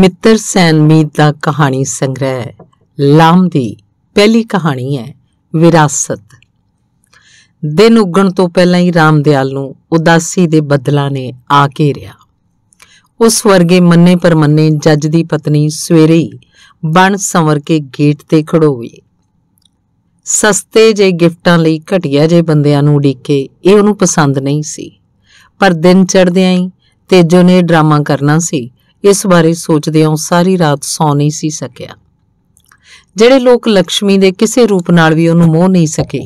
ਮਿੱਤਰ ਸੈਨਮੀਤ ਦਾ ਕਹਾਣੀ ਸੰਗ੍ਰਹਿ ਲਾਮ ਦੀ ਪਹਿਲੀ ਕਹਾਣੀ ਹੈ ਵਿਰਾਸਤ ਦਿਨ ਉੱਗਣ ਤੋਂ ਪਹਿਲਾਂ ਹੀ ਰਾਮਦਿਆਲ ਨੂੰ ਉਦਾਸੀ ਦੇ ਬੱਦਲਾਂ ਨੇ ਆ ਕੇ ਰਿਆ ਉਸ ਵਰਗੇ ਮੰਨੇ ਪਰ ਮੰਨੇ ਜੱਜ ਦੀ ਪਤਨੀ ਸਵੇਰੇ ਹੀ ਬਣ ਸੰਵਰ ਕੇ ਗੇਟ ਤੇ ਖੜੋਈ ਸਸਤੇ ਜੇ ਗਿਫਟਾਂ ਲਈ ਘਟਿਆ ਜੇ ਬੰਦਿਆਂ ਨੂੰ ਉਡੀਕੇ ਇਹ ਉਹਨੂੰ ਪਸੰਦ ਨਹੀਂ ਸੀ ਪਰ ਦਿਨ ਚੜਦਿਆਂ ਹੀ ਤੇਜੋ ਨੇ ਡਰਾਮਾ ਕਰਨਾ ਸੀ ਇਸ ਬਾਰੇ ਸੋਚਦਿਆਂ ਸਾਰੀ ਰਾਤ ਸੌ ਨਹੀਂ ਸੀ ਸਕਿਆ ਜਿਹੜੇ ਲੋਕ ਲక్ష్ਮੀ ਦੇ ਕਿਸੇ ਰੂਪ ਨਾਲ ਵੀ ਉਹਨੂੰ ਮੋਹ ਨਹੀਂ ਸਕੇ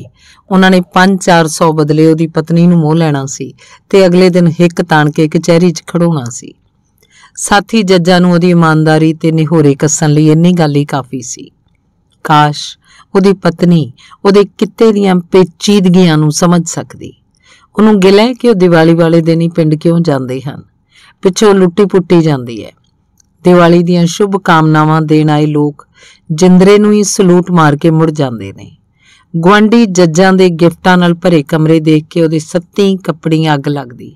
ਉਹਨਾਂ ਨੇ 5-400 ਬਦਲੇ ਉਹਦੀ ਪਤਨੀ ਨੂੰ ਮੋਹ ਲੈਣਾ ਸੀ ਤੇ ਅਗਲੇ ਦਿਨ ਹਿੱਕ ਤਾਣ ਕੇ ਕਚਹਿਰੀ 'ਚ ਖੜੋਣਾ ਸੀ ਸਾਥੀ ਜੱਜਾਂ ਨੂੰ ਉਹਦੀ ਇਮਾਨਦਾਰੀ ਤੇ ਨਿਹੋਰੇ ਕੱਸਣ ਲਈ ਇੰਨੀ ਗੱਲ ਹੀ ਕਾਫੀ ਸੀ ਕਾਸ਼ ਉਹਦੀ ਪਤਨੀ ਉਹਦੇ ਕਿੱਤੇ ਦੀਆਂ ਪੇਚੀਦਗੀਆਂ ਨੂੰ ਸਮਝ ਸਕਦੀ ਉਹਨੂੰ ਗਿਲਾ ਕਿ ਉਹ ਦੀਵਾਲੀ ਵਾਲੇ ਦਿਨ ਹੀ ਪਿੰਡ ਕਿਉਂ ਜਾਂਦੇ ਹਨ ਪਿੱਛੋਂ ਲੁੱਟੀ ਪੁੱਟੀ ਜਾਂਦੀ ਹੈ ਦੀਵਾਲੀ ਦੀਆਂ ਸ਼ੁਭ ਕਾਮਨਾਵਾਂ ਦੇਣ ਆਏ ਲੋਕ ਜਿੰਦਰੇ ਨੂੰ ਹੀ ਸਲੂਟ ਮਾਰ ਕੇ ਮੁੜ ਜਾਂਦੇ ਨੇ ਗਵਾਂਡੀ ਜੱਜਾਂ ਦੇ ਗਿਫਟਾਂ ਨਾਲ ਭਰੇ ਕਮਰੇ ਦੇਖ ਕੇ ਉਹਦੇ ਸੱਤੀ ਕੱਪੜੀਆਂ ਅੱਗ ਲੱਗਦੀ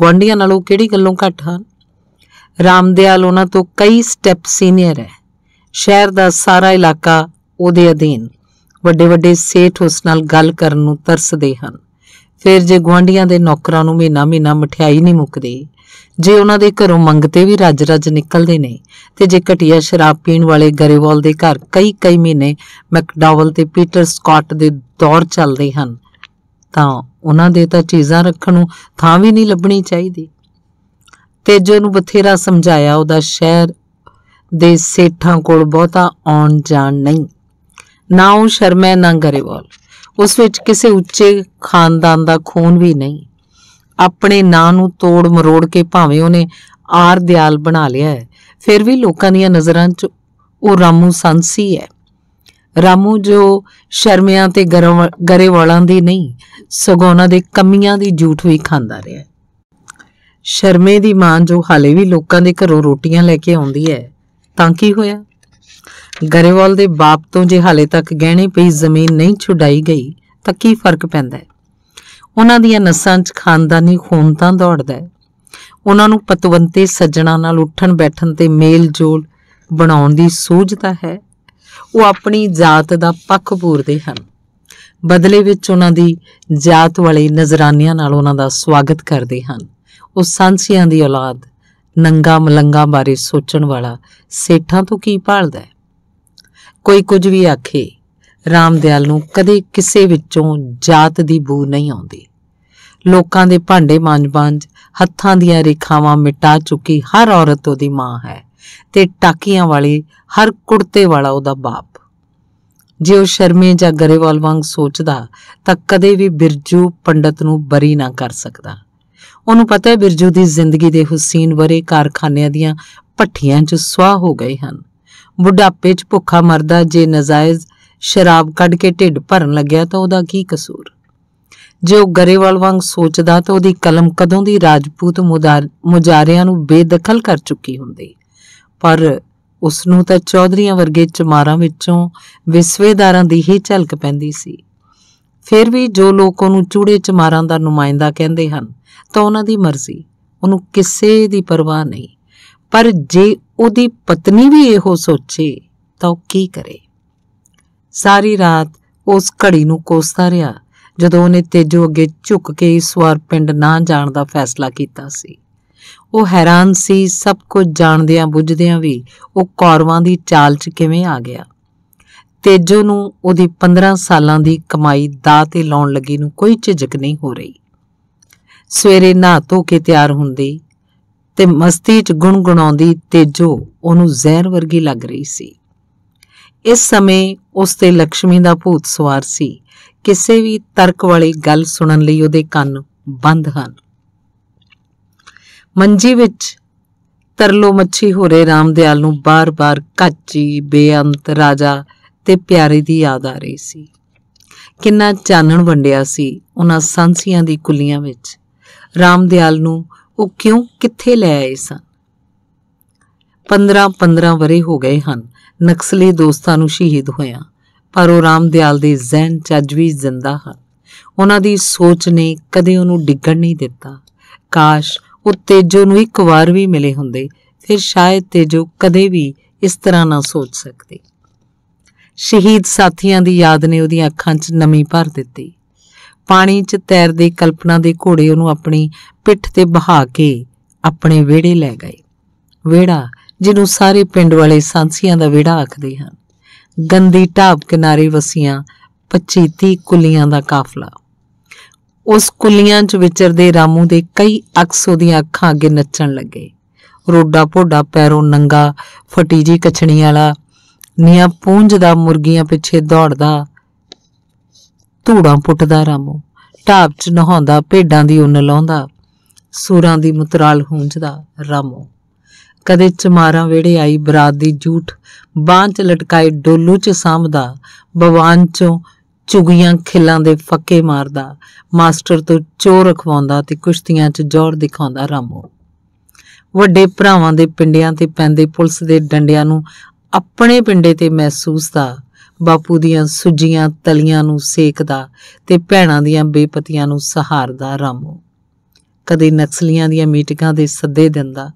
ਗਵਾਂਡੀਆਂ ਨਾਲੋਂ ਕਿਹੜੀ ਗੱਲੋਂ ਘੱਟ ਹਨ ਰਾਮਦੇਵਾਲ ਉਹਨਾਂ ਤੋਂ ਕਈ ਸਟੈਪ ਸੀਨੀਅਰ ਹੈ ਸ਼ਹਿਰ ਦਾ ਸਾਰਾ ਇਲਾਕਾ ਉਹਦੇ ਅਧੀਨ ਵੱਡੇ ਵੱਡੇ ਸੇਠ ਉਸ ਨਾਲ ਗੱਲ ਕਰਨ ਨੂੰ ਤਰਸਦੇ ਹਨ ਫਿਰ ਜੇ ਗਵਾਂਡੀਆਂ ਦੇ ਨੌਕਰਾਂ ਨੂੰ ਮਹੀਨਾ ਮਹੀਨਾ ਮਠਿਆਈ ਨਹੀਂ ਮੁੱਕਦੀ ਜੇ ਉਹਨਾਂ ਦੇ ਘਰੋਂ ਮੰਗਤੇ ਵੀ ਰੱਜ-ਰੱਜ ਨਿਕਲਦੇ ਨੇ ਤੇ ਜੇ ਘਟਿਆ ਸ਼ਰਾਬ ਪੀਣ ਵਾਲੇ ਗਰੇਵਾਲ ਦੇ ਘਰ ਕਈ-ਕਈ ਮਹੀਨੇ ਮੈਕਡਾਵਲ ਤੇ ਪੀਟਰ ਸਕਾਟ ਦੇ ਦੌਰ ਚੱਲਦੇ ਹਨ ਤਾਂ ਉਹਨਾਂ ਦੇ ਤਾਂ ਚੀਜ਼ਾਂ ਰੱਖਣ ਨੂੰ ਥਾਂ ਵੀ ਨਹੀਂ ਲੱਭਣੀ ਚਾਹੀਦੀ ਤੇ ਜੋ ਨੂੰ ਬਥੇਰਾ ਸਮਝਾਇਆ ਉਹਦਾ ਸ਼ਹਿਰ ਦੇ ਸੇਠਾਂ ਕੋਲ ਬਹੁਤਾ ਆਉਣ ਜਾਣ ਨਹੀਂ ਨਾ ਉਹ ਸ਼ਰਮੈ ਨਾ ਗਰੇਵਾਲ ਉਸ ਵਿੱਚ ਕਿਸੇ ਉੱਚੇ ਖਾਨਦਾਨ ਦਾ ਖੂਨ ਵੀ ਨਹੀਂ ਆਪਣੇ ਨਾਂ ਨੂੰ ਤੋੜ ਮਰੋੜ ਕੇ ਭਾਵੇਂ ਉਹਨੇ ਆਰ ਦਿਆਲ ਬਣਾ ਲਿਆ ਹੈ ਫਿਰ ਵੀ ਲੋਕਾਂ ਦੀਆਂ ਨਜ਼ਰਾਂ 'ਚ ਉਹ ਰਾਮੂ ਸੰਸੀ ਹੈ ਰਾਮੂ ਜੋ ਸ਼ਰਮਿਆਂ ਤੇ ਗਰੇਵਾਲਾਂ ਦੀ ਨਹੀਂ ਸਗੋਂ ਉਹਨਾਂ ਦੇ ਕਮੀਆਂ ਦੀ ਝੂਠ ਵੀ ਖਾਂਦਾ ਰਿਹਾ ਸ਼ਰਮੇ ਦੀ ਮਾਂ ਜੋ ਹਾਲੇ ਵੀ ਲੋਕਾਂ ਦੇ ਘਰੋਂ ਰੋਟੀਆਂ ਲੈ ਕੇ ਆਉਂਦੀ ਹੈ ਤਾਂ ਕੀ ਹੋਇਆ ਗਰੇਵਾਲ ਦੇ ਬਾਪ ਤੋਂ ਜੇ ਹਾਲੇ ਤੱਕ ਗਹਿਣੇ ਪਈ ਜ਼ਮੀਨ ਨਹੀਂ ਛੁਡਾਈ ਗਈ ਤਾਂ ਕੀ ਫਰਕ ਪੈਂਦਾ ਹੈ ਉਹਨਾਂ ਦੀਆਂ ਨਸਾਂ 'ਚ ਖਾਨਦਾਨੀ ਖੂਨ ਤਾਂ ਦੌੜਦਾ ਹੈ ਉਹਨਾਂ ਨੂੰ ਪਤਵੰਤੇ ਸੱਜਣਾ ਨਾਲ ਉੱਠਣ ਬੈਠਣ ਤੇ ਮੇਲ ਜੋਲ ਬਣਾਉਣ ਦੀ ਸੂਝ ਤਾਂ ਹੈ ਉਹ ਆਪਣੀ ਜਾਤ ਦਾ ਪੱਖ ਪੂਰਦੇ ਹਨ ਬਦਲੇ ਵਿੱਚ ਉਹਨਾਂ ਦੀ ਜਾਤ ਵਾਲੇ ਨਜ਼ਰਾਨੀਆਂ ਨਾਲ ਉਹਨਾਂ ਦਾ ਸਵਾਗਤ ਕਰਦੇ ਹਨ ਉਹ ਸੰਸੀਆਂ ਦੀ ਔਲਾਦ ਨੰਗਾ ਮਲੰਗਾ ਬਾਰੇ ਸੋਚਣ ਵਾਲਾ ਸੇਠਾਂ ਤੋਂ ਕੀ ਭਾਲਦਾ ਹੈ ਕੋਈ ਕੁਝ ਵੀ ਆਖੇ ਰਾਮਦਿਆਲ ਨੂੰ ਕਦੇ ਕਿਸੇ ਵਿੱਚੋਂ ਜਾਤ ਦੀ ਬੂ ਨਹੀਂ ਆਉਂਦੀ ਲੋਕਾਂ ਦੇ ਭਾਂਡੇ ਮਾਂਜ-ਮਾਂਜ ਹੱਥਾਂ ਦੀਆਂ ਰੇਖਾਵਾਂ ਮਿਟਾ ਚੁੱਕੀ ਹਰ ਔਰਤ ਉਹਦੀ ਮਾਂ ਹੈ ਤੇ ਟਾਕੀਆਂ ਵਾਲੀ ਹਰ ਕੁੜਤੇ ਵਾਲਾ ਉਹਦਾ ਬਾਪ ਜੇ ਉਹ ਸ਼ਰਮੇ ਜਾਂ ਗਰੇਵਾਲ ਵਾਂਗ ਸੋਚਦਾ ਤਾਂ ਕਦੇ ਵੀ ਬਿਰਜੂ ਪੰਡਤ ਨੂੰ ਬਰੀ ਨਾ ਕਰ ਸਕਦਾ ਉਹਨੂੰ ਪਤਾ ਹੈ ਬਿਰਜੂ ਦੀ ਜ਼ਿੰਦਗੀ ਦੇ ਹੁਸੈਨ ਵਰੇ ਕਾਰਖਾਨਿਆਂ ਦੀਆਂ ਪੱਠੀਆਂ 'ਚ ਸਵਾਹ ਹੋ ਗਏ ਹਨ ਬੁਢਾਪੇ 'ਚ ਭੁੱਖਾ ਮਰਦਾ ਜੇ ਨਜਾਇਜ਼ ਸ਼ਰਾਬ ਕੱਢ ਕੇ ਢਿੱਡ ਭਰਨ ਲੱਗਿਆ ਤਾਂ ਉਹਦਾ ਕੀ ਕਸੂਰ ਜੇ ਉਹ ਗਰੇਵਾਲ ਵਾਂਗ ਸੋਚਦਾ ਤਾਂ ਉਹਦੀ ਕਲਮ ਕਦੋਂ ਦੀ ਰਾਜਪੂਤ ਮੁਜਾਰਿਆਂ ਨੂੰ ਬੇਦਖਲ ਕਰ ਚੁੱਕੀ ਹੁੰਦੀ ਪਰ ਉਸ ਨੂੰ ਤਾਂ ਚੌਧਰੀਆਂ ਵਰਗੇ ਚਮਾਰਾਂ ਵਿੱਚੋਂ ਵਿਸਵੇਦਾਰਾਂ ਦੀ ਹੀ ਝਲਕ ਪੈਂਦੀ ਸੀ ਫਿਰ ਵੀ ਜੋ ਲੋਕ ਉਹਨੂੰ ਚੂੜੇ ਚਮਾਰਾਂ ਦਾ ਨੁਮਾਇੰਦਾ ਕਹਿੰਦੇ ਹਨ ਤਾਂ ਉਹਨਾਂ ਦੀ ਮਰਜ਼ੀ ਉਹਨੂੰ ਕਿਸੇ ਦੀ ਪਰਵਾਹ ਨਹੀਂ ਪਰ ਜੇ ਉਹਦੀ ਪਤਨੀ ਵੀ ਇਹੋ ਸੋਚੇ ਤਾਂ ਉਹ ਕੀ ਕਰੇ ਸਾਰੀ ਰਾਤ ਉਸ ਘੜੀ ਨੂੰ ਕੋਸਦਾ ਰਿਹਾ ਜਦੋਂ ਉਹਨੇ ਤੇਜੋ ਅੱਗੇ ਝੁੱਕ ਕੇ ਇਸ ਵਾਰ ਪਿੰਡ ਨਾ ਜਾਣ ਦਾ ਫੈਸਲਾ ਕੀਤਾ ਸੀ ਉਹ ਹੈਰਾਨ ਸੀ ਸਭ ਕੁਝ ਜਾਣਦਿਆਂ ਬੁੱਝਦਿਆਂ ਵੀ ਉਹ ਕੌਰਵਾਂ ਦੀ ਚਾਲ 'ਚ ਕਿਵੇਂ ਆ ਗਿਆ ਤੇਜੋ ਨੂੰ ਉਹਦੀ 15 ਸਾਲਾਂ ਦੀ ਕਮਾਈ ਦਾ ਤੇ ਲਾਉਣ ਲੱਗੀ ਨੂੰ ਕੋਈ ਝਿਜਕ ਨਹੀਂ ਹੋ ਰਹੀ ਸਵੇਰੇ ਨਹਾ ਤੋਂ ਕੇ ਤਿਆਰ ਹੁੰਦੀ ਤੇ ਮਸਤੀ 'ਚ ਗੁੰਗਣਾਉਂਦੀ ਤੇਜੋ ਉਹਨੂੰ ਜ਼ਹਿਰ ਵਰਗੀ ਲੱਗ ਰਹੀ ਸੀ ਇਸ ਸਮੇਂ ਉਸ ਤੇ ਲక్ష్ਮੀ ਦਾ ਭੂਤ ਸਵਾਰ ਸੀ ਕਿਸੇ ਵੀ ਤਰਕ ਵਾਲੀ ਗੱਲ ਸੁਣਨ ਲਈ ਉਹਦੇ ਕੰਨ ਬੰਦ ਹਨ ਮੰਜੀ ਵਿੱਚ ਤਰਲੋ ਮੱਛੀ ਹੋਰੇ ਰਾਮਦਿਆਲ ਨੂੰ ਬਾਰ-ਬਾਰ ਕੱਚੀ ਬੇਅੰਤ ਰਾਜਾ ਤੇ ਪਿਆਰੇ ਦੀ ਯਾਦ ਆ ਰਹੀ ਸੀ ਕਿੰਨਾ ਚਾਨਣ ਵੰਡਿਆ ਸੀ ਉਹਨਾਂ ਸੰਸੀਆਂ ਦੀ ਕੁਲੀਆਂ ਵਿੱਚ ਰਾਮਦਿਆਲ ਨੂੰ ਉਹ ਕਿਉਂ ਕਿੱਥੇ ਲੈ ਆਏ ਸਨ 15 15 ਵਰੇ ਹੋ ਗਏ ਹਨ ਨਕਸਲੀ ਦੋਸਤਾਂ ਨੂੰ ਸ਼ਹੀਦ ਹੋਇਆ ਪਰ ਉਹ ਰਾਮਦਿਆਲ ਦੇ ਜ਼ਹਿਨ ਚ ਅੱਜ ਵੀ ਜ਼ਿੰਦਾ ਹਨ ਉਹਨਾਂ ਦੀ ਸੋਚ ਨੇ ਕਦੇ ਉਹਨੂੰ ਡਿੱਗਣ ਨਹੀਂ ਦਿੱਤਾ ਕਾਸ਼ ਉਹ ਤੇਜੋ ਨੂੰ ਇੱਕ ਵਾਰ ਵੀ ਮਿਲੇ ਹੁੰਦੇ ਫਿਰ ਸ਼ਾਇਦ ਤੇਜੋ ਕਦੇ ਵੀ ਇਸ ਤਰ੍ਹਾਂ ਨਾ ਸੋਚ ਸਕਦੀ ਸ਼ਹੀਦ ਸਾਥੀਆਂ ਦੀ ਯਾਦ ਨੇ ਉਹਦੀਆਂ ਅੱਖਾਂ 'ਚ ਨਮੀ ਭਰ ਦਿੱਤੀ ਪਾਣੀ 'ਚ ਤੈਰਦੇ ਕਲਪਨਾ ਦੇ ਘੋੜੇ ਉਹਨੂੰ ਆਪਣੀ ਪਿੱਠ ਤੇ ਬਹਾ ਕੇ ਆਪਣੇ ਵਿਹੜੇ ਲੈ ਗਏ ਵਿਹੜਾ ਜਿਹਨੂੰ ਸਾਰੇ ਪਿੰਡ ਵਾਲੇ ਸਾਂਸੀਆਂ ਦਾ ਵਿੜਾ ਆਖਦੇ ਹਨ ਗੰਦੀ ਢਾਬ ਕਿਨਾਰੇ ਵਸੀਆਂ 25 30 ਕੁਲੀਆਂ ਦਾ ਕਾਫਲਾ ਉਸ ਕੁਲੀਆਂ 'ਚ ਵਿਚਰਦੇ ਰਾਮੂ ਦੇ ਕਈ ਅਕਸ ਉਹਦੀਆਂ ਅੱਖਾਂ ਅੱਗੇ ਨੱਚਣ ਲੱਗੇ ਰੋਡਾ ਭੋਡਾ ਪੈਰੋਂ ਨੰਗਾ ਫਟੀ ਜੀ ਕਛਣੀ ਵਾਲਾ ਪੂੰਝ ਦਾ ਮੁਰਗੀਆਂ ਪਿੱਛੇ ਦੌੜਦਾ ਧੂੜਾਂ ਪੁੱਟਦਾ ਰਾਮੂ ਢਾਬ 'ਚ ਨਹਾਉਂਦਾ ਭੇਡਾਂ ਦੀ ਉੱਨ ਲਾਉਂਦਾ ਸੂਰਾਂ ਦੀ ਮਤਰਾਲ ਹੂੰਝਦਾ ਰਾਮੂ ਕਦੇ ਚਮਾਰਾਂ ਵੇੜੇ ਆਈ ਬਰਾਤ ਦੀ ਝੂਠ ਬਾਹਾਂ 'ਚ ਲਟਕਾਈ ਡੋਲੂ 'ਚ ਸਾਂਭਦਾ ਬਵਾਨ 'ਚੋਂ ਚੁਗੀਆਂ ਖਿੱਲਾਂ ਦੇ ਫੱਕੇ ਮਾਰਦਾ ਮਾਸਟਰ ਤੋਂ ਚੋਰ ਰਖਵਾਉਂਦਾ ਤੇ ਕੁਸ਼ਤੀਆਂ 'ਚ ਜ਼ੋਰ ਦਿਖਾਉਂਦਾ ਰਾਮੋ ਵੱਡੇ ਭਰਾਵਾਂ ਦੇ ਪਿੰਡਿਆਂ ਤੇ ਪੈਂਦੇ ਪੁਲਿਸ ਦੇ ਡੰਡਿਆਂ ਨੂੰ ਆਪਣੇ ਪਿੰਡੇ ਤੇ ਮਹਿਸੂਸ ਦਾ ਬਾਪੂ ਦੀਆਂ ਸੁਜੀਆਂ ਤਲੀਆਂ ਨੂੰ ਸੇਕਦਾ ਤੇ ਭੈਣਾਂ ਦੀਆਂ ਬੇਪਤੀਆਂ ਨੂੰ ਸਹਾਰਦਾ ਰਾਮੋ ਕਦੇ ਨਕਸਲੀਆਂ ਦੀਆਂ ਮੀਟਿੰਗਾਂ ਦੇ ਸੱਦੇ ਦਿੰਦਾ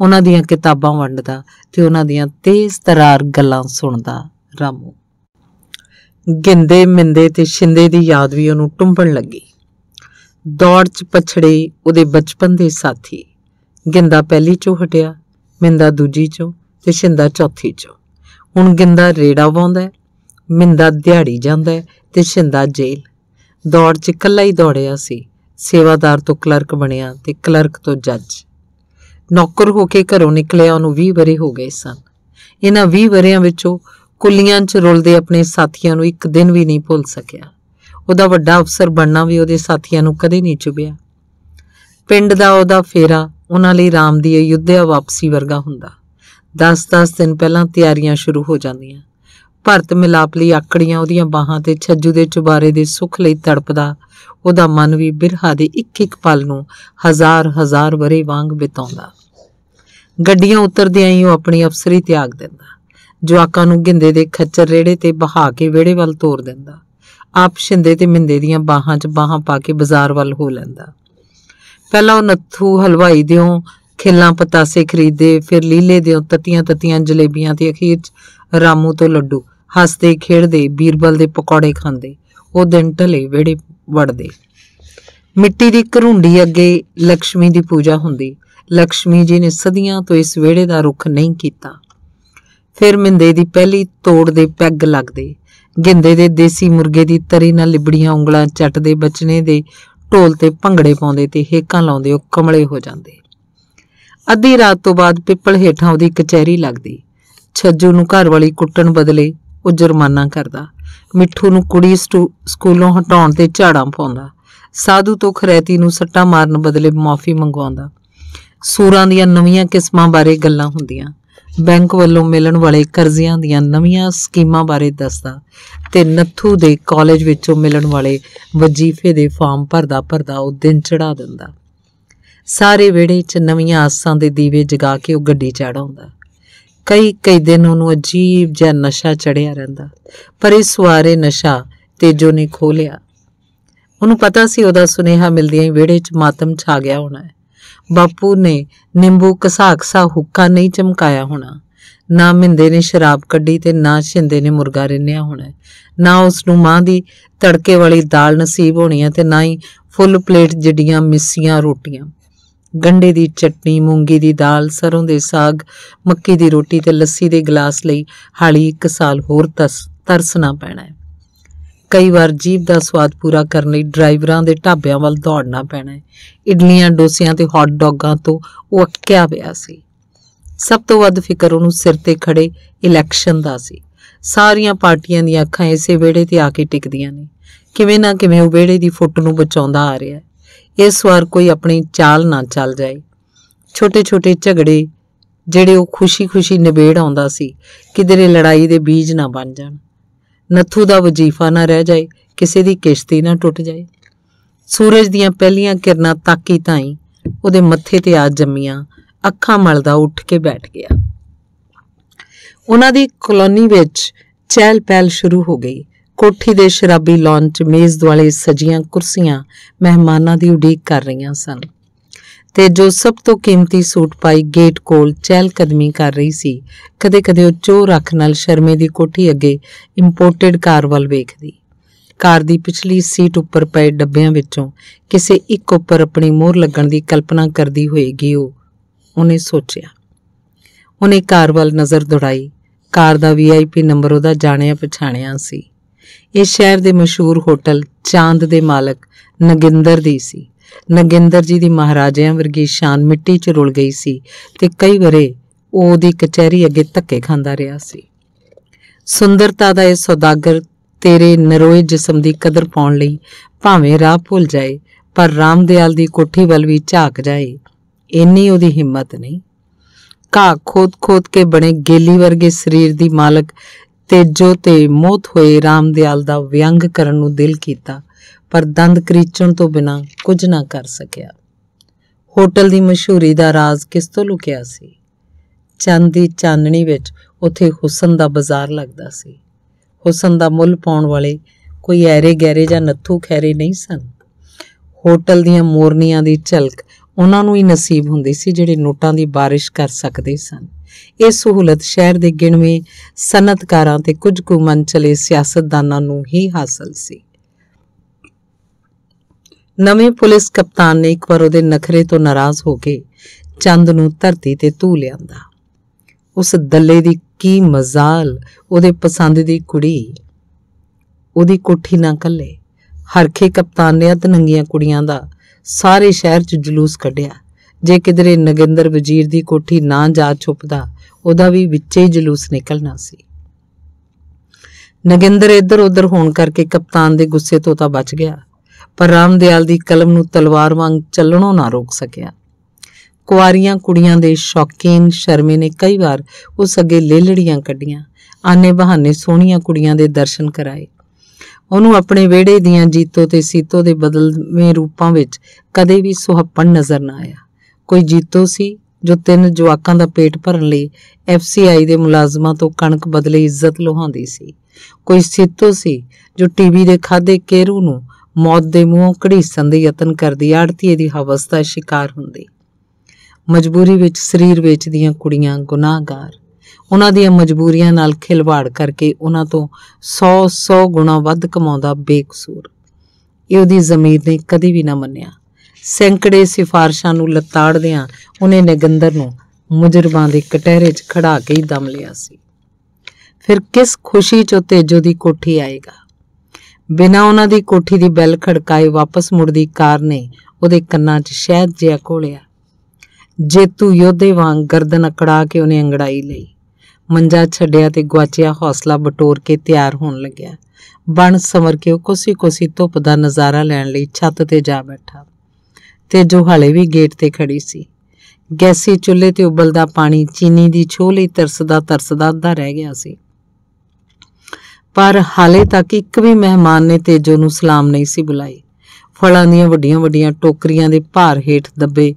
ਉਹਨਾਂ ਦੀਆਂ ਕਿਤਾਬਾਂ ਵੰਡਦਾ ਤੇ ਉਹਨਾਂ ਦੀਆਂ ਤੇਜ਼ ਤਰਾਰ ਗੱਲਾਂ ਸੁਣਦਾ ਰਾਮੂ ਗਿੰਦੇ ਮਿੰਦੇ ਤੇ ਛਿੰਦੇ ਦੀ ਯਾਦ ਵੀ ਉਹਨੂੰ ਟੁੰਬਣ ਲੱਗੀ ਦੌੜ 'ਚ ਪਛੜੇ ਉਹਦੇ ਬਚਪਨ ਦੇ ਸਾਥੀ ਗਿੰਦਾ ਪਹਿਲੀ 'ਚੋਂ ਹਟਿਆ ਮਿੰਦਾ ਦੂਜੀ 'ਚੋਂ ਤੇ ਛਿੰਦਾ ਚੌਥੀ 'ਚੋਂ ਹੁਣ ਗਿੰਦਾ ਰੇੜਾ ਵਾਉਂਦਾ ਮਿੰਦਾ ਦਿਹਾੜੀ ਜਾਂਦਾ ਤੇ ਛਿੰਦਾ ਜੇਲ੍ਹ ਦੌੜ 'ਚ ਇਕੱਲਾ ਹੀ ਦੌੜਿਆ ਸੀ ਸੇਵਾਦਾਰ ਤੋਂ ਕਲਰਕ ਬਣਿਆ ਤੇ ਕਲਰਕ ਤੋਂ ਜੱਜ ਨੌਕਰ ਹੋ ਕੇ ਘਰੋਂ ਨਿਕਲਿਆ ਉਹਨੂੰ 20 ਬਰੇ ਹੋ ਗਏ ਸਨ ਇਹਨਾਂ 20 ਬਰਿਆਂ ਵਿੱਚੋਂ ਕੁੱਲੀਆਂ 'ਚ ਰੁਲਦੇ ਆਪਣੇ ਸਾਥੀਆਂ ਨੂੰ ਇੱਕ ਦਿਨ ਵੀ ਨਹੀਂ ਭੁੱਲ ਸਕਿਆ ਉਹਦਾ ਵੱਡਾ ਅਫਸਰ ਬਣਨਾ ਵੀ ਉਹਦੇ ਸਾਥੀਆਂ ਨੂੰ ਕਦੇ ਨਹੀਂ ਚੁਬਿਆ ਪਿੰਡ ਦਾ ਉਹਦਾ ਫੇਰਾ ਉਹਨਾਂ ਲਈ ਰਾਮ ਦੀ ਅਯੁੱਧਿਆ ਵਾਪਸੀ ਵਰਗਾ ਹੁੰਦਾ 10-10 ਦਿਨ ਪਹਿਲਾਂ ਤਿਆਰੀਆਂ ਸ਼ੁਰੂ ਹੋ ਜਾਂਦੀਆਂ ਭਰਤ ਮਿਲਾਪ ਲਈ ਆਕੜੀਆਂ ਉਹਦੀਆਂ ਬਾਹਾਂ ਤੇ ਛੱਜੂ ਦੇ ਚੁਬਾਰੇ ਦੇ ਸੁੱਖ ਲਈ ਤੜਪਦਾ ਉਹਦਾ ਮਨ ਵੀ ਬਿਰਹਾ ਦੇ ਇੱਕ ਇੱਕ ਪਲ ਨੂੰ ਹਜ਼ਾਰ ਹਜ਼ਾਰ ਬਰੇ ਵਾਂਗ ਬਿਤਾਉਂਦਾ ਗੱਡੀਆਂ ਉਤਰਦਿਆਂ ਹੀ ਉਹ ਆਪਣੀ ਅਫਸਰੀ ਤਿਆਗ ਦਿੰਦਾ ਜਵਾਕਾਂ ਨੂੰ ਗਿੰਦੇ ਦੇ ਖੱਚਰ ਰੇੜੇ ਤੇ ਬਹਾ ਕੇ ਵਿਹੜੇ ਵੱਲ ਤੋਰ ਦਿੰਦਾ ਆਪ ਛਿੰਦੇ ਤੇ ਮਿੰਦੇ ਦੀਆਂ ਬਾਹਾਂ 'ਚ ਬਾਹਾਂ ਪਾ ਕੇ ਬਾਜ਼ਾਰ ਵੱਲ ਹੋ ਲੈਂਦਾ ਪਹਿਲਾਂ ਉਹ ਨੱਥੂ ਹਲਵਾਈ ਦਿਓ ਖਿੱਲਾਂ ਪਤਾਸੇ ਖਰੀਦੇ ਫਿਰ ਲੀਲੇ ਦਿਓ ਤਤੀਆਂ ਤਤੀਆਂ ਜਲੇਬੀਆਂ ਤੇ ਅਖੀਰ 'ਚ ਰਾਮੂ ਤੋਂ ਲੱਡੂ ਹੱਸਦੇ ਖੇਡਦੇ ਬੀਰਬਲ ਦੇ ਪਕੌੜੇ ਖਾਂਦੇ ਉਹ ਦਿਨ ਢਲੇ ਵਿਹੜੇ ਵੜਦੇ ਮਿੱਟੀ ਦੀ ਘਰੁੰਡੀ ਅੱਗੇ ਲక్ష్ਮੀ ਦੀ ਪੂਜਾ ਹੁੰਦੀ ਲక్ష్ਮੀ ਜੀ ਨੇ ਸਦੀਆਂ ਤੋਂ ਇਸ ਵਿਹੜੇ ਦਾ ਰੁੱਖ ਨਹੀਂ ਕੀਤਾ ਫਿਰ ਮਿੰਦੇ ਦੀ ਪਹਿਲੀ ਤੋੜ ਦੇ ਪੈਗ ਲੱਗਦੇ ਗਿੰਦੇ ਦੇ ਦੇਸੀ ਮੁਰਗੇ ਦੀ ਤਰੀ ਨਾਲ ਲਿਬੜੀਆਂ ਉਂਗਲਾਂ ਚੱਟਦੇ ਬਚਨੇ ਦੇ ਢੋਲ ਤੇ ਭੰਗੜੇ ਪਾਉਂਦੇ ਤੇ ਹੇਕਾਂ ਲਾਉਂਦੇ ਉਹ ਕਮਲੇ ਹੋ ਜਾਂਦੇ ਅੱਧੀ ਰਾਤ ਤੋਂ ਬਾਅਦ ਪਿੱਪਲ ਹੇਠਾਂ ਉਹਦੀ ਕਚਹਿਰੀ ਲੱਗਦੀ ਛੱਜੂ ਨੂੰ ਘਰ ਵਾਲੀ ਕੁੱਟਣ ਬਦਲੇ ਉਹ ਜੁਰਮਾਨਾ ਕਰਦਾ ਮਿੱਠੂ ਨੂੰ ਕੁੜੀ ਸਕੂਲੋਂ ਹਟਾਉਣ ਤੇ ਝਾੜਾਂ ਪਾਉਂਦਾ ਸਾਧੂ ਤੋਂ ਖਰੈਤੀ ਨੂੰ ਸੱਟਾਂ ਮਾਰਨ ਬਦਲੇ ਮਾਫੀ ਮੰਗਵਾਉਂਦਾ ਸੂਰਾਂ ਦੀਆਂ ਨਵੀਆਂ ਕਿਸਮਾਂ ਬਾਰੇ ਗੱਲਾਂ ਹੁੰਦੀਆਂ ਬੈਂਕ ਵੱਲੋਂ ਮਿਲਣ ਵਾਲੇ ਕਰਜ਼ਿਆਂ ਦੀਆਂ ਨਵੀਆਂ ਸਕੀਮਾਂ ਬਾਰੇ ਦੱਸਦਾ ਤੇ ਨੱਥੂ ਦੇ ਕਾਲਜ ਵਿੱਚੋਂ ਮਿਲਣ ਵਾਲੇ ਵਜੀਫੇ ਦੇ ਫਾਰਮ ਭਰਦਾ ਭਰਦਾ ਉਹ ਦਿਨ ਚੜਾ ਦਿੰਦਾ ਸਾਰੇ ਵੇੜੇ 'ਚ ਨਵੀਆਂ ਆਸਾਂ ਦੇ ਦੀਵੇ ਜਗਾ ਕੇ ਉਹ ਗੱਡੀ ਚੜਾਉਂਦਾ ਕਈ ਕਈ ਦਿਨ ਉਹਨੂੰ ਅਜੀਬ ਜਿਹਾ ਨਸ਼ਾ ਚੜਿਆ ਰਹਿੰਦਾ ਪਰ ਇਸ ਵਾਰੇ ਨਸ਼ਾ ਤੇਜੋ ਨੇ ਖੋਲਿਆ ਉਹਨੂੰ ਪਤਾ ਸੀ ਉਹਦਾ ਸੁਨੇਹਾ ਮਿਲਦਿਆਂ ਹੀ ਵੇੜੇ 'ਚ ਮਾਤਮ ਛਾ ਗਿਆ ਹੋਣਾ ਹੈ ਬਾਪੂ ਨੇ ਨਿੰਬੂ ਕਸਾਕਸਾ ਹੁੱਕਾ ਨਹੀਂ ਚਮਕਾਇਆ ਹੋਣਾ ਨਾ ਮਿੰਦੇ ਨੇ ਸ਼ਰਾਬ ਕੱਢੀ ਤੇ ਨਾ ਛਿੰਦੇ ਨੇ ਮੁਰਗਾ ਰਿੰਨਿਆ ਹੋਣਾ ਨਾ ਉਸ ਨੂੰ ਮਾਂ ਦੀ ਤੜਕੇ ਵਾਲੀ ਦਾਲ ਨਸੀਬ ਹੋਣੀ ਹੈ ਤੇ ਨਾ ਹੀ ਫੁੱਲ ਪਲੇਟ ਜਿੱਡੀਆਂ ਮਿੱਸੀਆਂ ਰੋਟੀਆਂ ਗੰਡੇ ਦੀ ਚਟਨੀ ਮੂੰਗੀ ਦੀ ਦਾਲ ਸਰੋਂ ਦੇ ਸਾਗ ਮੱਕੀ ਦੀ ਰੋਟੀ ਤੇ ਲੱਸੀ ਦੇ ਗਲਾਸ ਲਈ ਹਾਲੀ ਇੱਕ ਸਾਲ ਹੋਰ ਤਰਸ ਤਰਸਣਾ ਪੈਣਾ ਹੈ ਕਈ ਵਾਰ ਜੀਭ ਦਾ ਸਵਾਦ ਪੂਰਾ ਕਰਨ ਲਈ ਡਰਾਈਵਰਾਂ ਦੇ ਢਾਬਿਆਂ ਵੱਲ ਦੌੜਨਾ ਪੈਣਾ ਹੈ ਇਡਲੀਆਂ ਡੋਸਿਆਂ ਤੇ ਹੌਟ ਡੌਗਾਂ ਤੋਂ ਉਹ ਅੱਕਿਆ ਪਿਆ ਸੀ ਸਭ ਤੋਂ ਵੱਧ ਫਿਕਰ ਉਹਨੂੰ ਸਿਰ ਤੇ ਖੜੇ ਇਲੈਕਸ਼ਨ ਦਾ ਸੀ ਸਾਰੀਆਂ ਪਾਰਟੀਆਂ ਦੀਆਂ ਅੱਖਾਂ ਇਸੇ ਵੇੜੇ ਤੇ ਆ ਕੇ ਟਿਕਦੀਆਂ ਨੇ ਕਿਵੇਂ ਨਾ ਕਿਵੇਂ ਉਹ ਵੇੜੇ ਦੀ ਫੁੱਟ ਨੂੰ ਬਚਾਉਂਦਾ ਆ ਰਿਹਾ ਹੈ ਇਸ ਵਾਰ ਕੋਈ ਆਪਣੀ ਚਾਲ ਨਾ ਚੱਲ ਜਾਏ ਛੋਟੇ-ਛੋਟੇ ਝਗੜੇ ਜਿਹੜੇ ਉਹ ਖੁਸ਼ੀ-ਖੁਸ਼ੀ ਨਿਬੇੜ ਆਉਂਦਾ ਸੀ ਕਿਧਰੇ ਲੜਾਈ ਦੇ ਬੀਜ ਨਾ ਬਣ ਜਾਣ ਨੱਥੂ ਦਾ ਵਜੀਫਾ ਨਾ ਰਹਿ ਜਾਏ ਕਿਸੇ ਦੀ ਕਿਸ਼ਤੀ ਨਾ ਟੁੱਟ ਜਾਏ ਸੂਰਜ ਦੀਆਂ ਪਹਿਲੀਆਂ ਕਿਰਨਾਂ ਤਾਕੀ ਤਾਈ ਉਹਦੇ ਮੱਥੇ ਤੇ ਆ ਜੰਮੀਆਂ ਅੱਖਾਂ ਮਲਦਾ ਉੱਠ ਕੇ ਬੈਠ ਗਿਆ ਉਹਨਾਂ ਦੀ ਕਲੋਨੀ ਵਿੱਚ ਚਹਿਲ ਪਹਿਲ ਸ਼ੁਰੂ ਹੋ ਗਈ ਕੋਠੀ ਦੇ ਸ਼ਰਾਬੀ ਲੌਂਚ ਮੇਜ਼ ਦੁਆਲੇ ਸਜੀਆਂ ਕੁਰਸੀਆਂ ਮਹਿਮਾਨਾਂ ਦੀ ਉਡੀਕ ਕਰ ਰਹੀਆਂ ਸਨ ਤੇ ਜੋ ਸਭ ਤੋਂ ਕੀਮਤੀ ਸੂਟ ਪਾਈ ਗੇਟ ਕੋਲ ਚਹਿਲ ਕਦਮੀ ਕਰ ਰਹੀ ਸੀ ਕਦੇ-ਕਦੇ ਉਹ ਚੋ ਰੱਖ ਨਾਲ ਸ਼ਰਮੇ ਦੀ ਕੋਠੀ ਅੱਗੇ ਇੰਪੋਰਟਡ ਕਾਰ ਵੱਲ ਵੇਖਦੀ ਕਾਰ ਦੀ ਪਿਛਲੀ ਸੀਟ ਉੱਪਰ ਪਏ ਡੱਬਿਆਂ ਵਿੱਚੋਂ ਕਿਸੇ ਇੱਕ ਉੱਪਰ ਆਪਣੀ ਮੋਹਰ ਲੱਗਣ ਦੀ ਕਲਪਨਾ ਕਰਦੀ ਹੋਏਗੀ ਉਹ ਉਹਨੇ ਸੋਚਿਆ ਉਹਨੇ ਕਾਰ ਵੱਲ ਨਜ਼ਰ ਦੁੜਾਈ ਕਾਰ ਦਾ ਵੀਆਈਪੀ ਨੰਬਰ ਉਹਦਾ ਜਾਣਿਆ ਪਛਾਣਿਆ ਸੀ ਇਹ ਸ਼ਹਿਰ ਦੇ ਮਸ਼ਹੂਰ ਹੋਟਲ ਚਾਂਦ ਦੇ ਮਾਲਕ ਨਗਿੰਦਰ ਦੀ ਸੀ ਨਗਿੰਦਰ ਜੀ ਦੀ ਮਹਾਰਾਜਿਆਂ ਵਰਗੀ ਸ਼ਾਨ ਮਿੱਟੀ 'ਚ ਰੁਲ ਗਈ ਸੀ ਤੇ ਕਈ ਵਰੇ ਉਹ ਉਹਦੀ ਕਚਹਿਰੀ ਅੱਗੇ ਧੱਕੇ ਖਾਂਦਾ ਰਿਹਾ ਸੀ ਸੁੰਦਰਤਾ ਦਾ ਇਹ ਸੌਦਾਗਰ ਤੇਰੇ ਨਰੋਏ ਜਿਸਮ ਦੀ ਕਦਰ ਪਾਉਣ ਲਈ ਭਾਵੇਂ ਰਾਹ ਭੁੱਲ ਜਾਏ ਪਰ ਰਾਮਦੇਵਾਲ ਦੀ ਕੋਠੀ ਵੱਲ ਵੀ ਝਾਕ ਜਾਏ ਇੰਨੀ ਉਹਦੀ ਹਿੰਮਤ ਨਹੀਂ ਘਾ ਖੋਦ-ਖੋਦ ਕੇ ਬਣੇ ਗੇਲੀ ਵਰਗੇ ਸਰੀਰ ਦੀ ਮਾਲਕ ਤੇਜੋ ਤੇ ਮੋਤ ਹੋਏ ਰਾਮਦੇਵਾਲ ਦਾ ਵਿਅੰਗ ਕਰਨ ਨੂੰ ਦਿਲ ਕੀਤਾ ਪਰ ਦੰਦ ਕਰੀਚਣ ਤੋਂ ਬਿਨਾ ਕੁਝ ਨਾ ਕਰ ਸਕਿਆ ਹੋਟਲ ਦੀ ਮਸ਼ਹੂਰੀ ਦਾ ਰਾਜ਼ ਕਿਸ ਤੋਂ ਲੁਕਿਆ ਸੀ ਚੰਦ ਦੀ ਚਾਨਣੀ ਵਿੱਚ ਉੱਥੇ ਹੁਸਨ ਦਾ ਬਾਜ਼ਾਰ ਲੱਗਦਾ ਸੀ ਹੁਸਨ ਦਾ ਮੁੱਲ ਪਾਉਣ ਵਾਲੇ ਕੋਈ ਐਰੇ ਗੈਰੇ ਜਾਂ ਨੱਥੂ ਖੈਰੇ ਨਹੀਂ ਸਨ ਹੋਟਲ ਦੀਆਂ ਮੋਰਨੀਆਂ ਦੀ ਝਲਕ ਉਹਨਾਂ ਨੂੰ ਹੀ ਨਸੀਬ ਹੁੰਦੀ ਸੀ ਜਿਹੜੇ ਨੋਟਾਂ ਦੀ ਬਾਰਿਸ਼ ਕਰ ਸਕਦੇ ਸਨ ਇਹ ਸਹੂਲਤ ਸ਼ਹਿਰ ਦੇ ਗਿਣਵੇਂ ਸਨਤਕਾਰਾਂ ਤੇ ਕੁਝ ਕੁ ਮਨ ਚਲੇ ਸਿਆਸਤਦਾਨਾਂ ਨੂੰ ਹੀ ਹਾਸਲ ਸੀ ਨਵੇਂ ਪੁਲਿਸ ਕਪਤਾਨ ਨੇ ਇੱਕ ਵਾਰ ਉਹਦੇ ਨਖਰੇ ਤੋਂ ਨਾਰਾਜ਼ ਹੋ ਕੇ ਚੰਦ ਨੂੰ ਧਰਤੀ ਤੇ ਧੂ ਲਿਆਂਦਾ ਉਸ ਦੱਲੇ ਦੀ ਕੀ ਮਜ਼ਾਲ ਉਹਦੇ ਪਸੰਦ ਦੀ ਕੁੜੀ ਉਹਦੀ ਕੋਠੀ ਨਾ ਕੱਲੇ ਹਰਖੇ ਕਪਤਾਨ ਨੇ ਅਤ ਨੰਗੀਆਂ ਕੁੜੀਆਂ ਦਾ ਸਾਰੇ ਸ਼ਹਿਰ 'ਚ ਜਲੂਸ ਕੱਢਿਆ ਜੇ ਕਿਧਰੇ ਨਗਿੰਦਰ ਵਜ਼ੀਰ ਦੀ ਕੋਠੀ ਨਾ ਜਾ ਛੁਪਦਾ ਉਹਦਾ ਵੀ ਵਿੱਚੇ ਹੀ ਜਲੂਸ ਨਿਕਲਣਾ ਸੀ ਨਗਿੰਦਰ ਇੱਧਰ ਉੱਧਰ ਹੋਣ ਕਰਕੇ ਕਪਤਾਨ ਦੇ ਗੁੱਸੇ ਤੋਂ ਤਾਂ ਬਚ ਗਿਆ ਪਰ ਰਾਮਦਿਆਲ ਦੀ ਕਲਮ ਨੂੰ ਤਲਵਾਰ ਵਾਂਗ ਚੱਲਣੋਂ ਨਾ ਰੋਕ ਸਕਿਆ ਕੁਆਰੀਆਂ ਕੁੜੀਆਂ ਦੇ ਸ਼ੌਕੀਨ ਸ਼ਰਮੇ ਨੇ ਕਈ ਵਾਰ ਉਸ ਅੱਗੇ ਲੇਲੜੀਆਂ ਕੱਢੀਆਂ ਆਨੇ ਬਹਾਨੇ ਸੋਹਣੀਆਂ ਕੁੜੀਆਂ ਦੇ ਦਰਸ਼ਨ ਕਰਾਏ ਉਹਨੂੰ ਆਪਣੇ ਵਿਹੜੇ ਦੀਆਂ ਜੀਤੋ ਤੇ ਸੀਤੋ ਦੇ ਬਦਲਵੇਂ ਰੂਪਾਂ ਵਿੱਚ ਕਦੇ ਵੀ ਸੁਹੱਪਣ ਨਜ਼ਰ ਨਾ ਆਇਆ ਕੋਈ ਜੀਤੋ ਸੀ ਜੋ ਤਿੰਨ ਜਵਾਕਾਂ ਦਾ ਪੇਟ ਭਰਨ ਲਈ ਐਫਸੀਆਈ ਦੇ ਮੁਲਾਜ਼ਮਾਂ ਤੋਂ ਕਣਕ ਬਦਲੇ ਇੱਜ਼ਤ ਲੋਹਾਂਦੀ ਸੀ ਕੋਈ ਸੀਤੋ ਸੀ ਜੋ ਟੀਵੀ ਦੇ ਖਾਦੇ ਕੇਰੂ ਨੂੰ ਮੌਤ ਦੇ ਮੂੰਹੋਂ ਘੜੀਸਣ ਦੇ ਯਤਨ ਕਰਦੀ ਆੜਤੀ ਦੀ ਹਵਸ ਦਾ ਸ਼ਿਕਾਰ ਹੁੰਦੀ ਮਜਬੂਰੀ ਵਿੱਚ ਸਰੀਰ ਵੇਚਦੀਆਂ ਕੁੜੀਆਂ ਗੁਨਾਹਗਾਰ ਉਹਨਾਂ ਦੀਆਂ ਮਜਬੂਰੀਆਂ ਨਾਲ ਖਿਲਵਾੜ ਕਰਕੇ ਉਹਨਾਂ ਤੋਂ 100-100 ਗੁਣਾ ਵੱਧ ਕਮਾਉਂਦਾ ਬੇਕਸੂਰ ਇਹ ਉਹਦੀ ਜ਼ਮੀਰ ਨੇ ਕਦੀ ਵੀ ਨਾ ਮੰਨਿਆ ਸੈਂਕੜੇ ਸਿਫਾਰਸ਼ਾਂ ਨੂੰ ਲਤਾੜਦਿਆਂ ਉਹਨੇ ਨਗੰਦਰ ਨੂੰ ਮੁਜਰਮਾਂ ਦੇ ਕਟਹਿਰੇ 'ਚ ਖੜਾ ਕੇ ਹੀ ਦਮ ਲਿਆ ਸੀ ਫਿਰ ਕਿਸ ਖੁਸ਼ੀ 'ਚ ਉਹ ਤੇਜੋ ਦੀ ਕੋਠੀ ਆਏਗਾ ਬਿਨਾਂ ਉਹਨਾਂ ਦੀ ਕੋਠੀ ਦੀ ਬੈਲ ਖੜਕਾਏ ਵਾਪਸ ਮੁੜਦੀ ਕਾਰ ਨੇ ਉਹਦੇ ਕੰਨਾਂ 'ਚ ਸ਼ਹਿਦ ਜਿਹਾ ਘੋਲਿਆ ਜੇਤੂ ਯੋਧੇ ਵਾਂਗ ਗਰਦਨ ਅਕੜਾ ਕੇ ਉਹਨੇ ਅੰਗੜਾਈ ਲਈ ਮੰਜਾ ਛੱਡਿਆ ਤੇ ਗਵਾਚਿਆ ਹੌਸਲਾ ਬਟੋਰ ਕੇ ਤਿਆਰ ਹੋਣ ਲੱਗਿਆ ਬਣ ਸਮਰ ਕੇ ਉਹ ਕੋਸੀ-ਕੋਸੀ ਧੁੱਪ ਦਾ ਨਜ਼ਾਰਾ ਲੈਣ ਲਈ ਛੱਤ ਤੇ ਜਾ ਬੈਠਾ ਤੇ ਜੋ ਹਾਲੇ ਵੀ ਗੇਟ ਤੇ ਖੜੀ ਸੀ ਗੈਸੀ ਚੁੱਲ੍ਹੇ ਤੇ ਉਬਲਦਾ ਪਾਣੀ ਚੀਨੀ ਦੀ ਛੋਹ ਲਈ ਤਰਸਦਾ ਤਰਸਦਾ ਅੱਧਾ ਰਹਿ ਗਿਆ ਸੀ ਪਰ ਹਾਲੇ ਤੱਕ ਇੱਕ ਵੀ ਮਹਿਮਾਨ ਨੇ ਤੇਜੋ ਨੂੰ ਸਲਾਮ ਨਹੀਂ ਸੀ ਬੁਲਾਈ ਫਲਾਂ ਦੀਆਂ ਵੱਡੀਆਂ-ਵੱਡੀਆਂ ਟੋਕਰੀਆਂ ਦੇ ਭਾਰ ਹੇਠ ਦੱਬੇ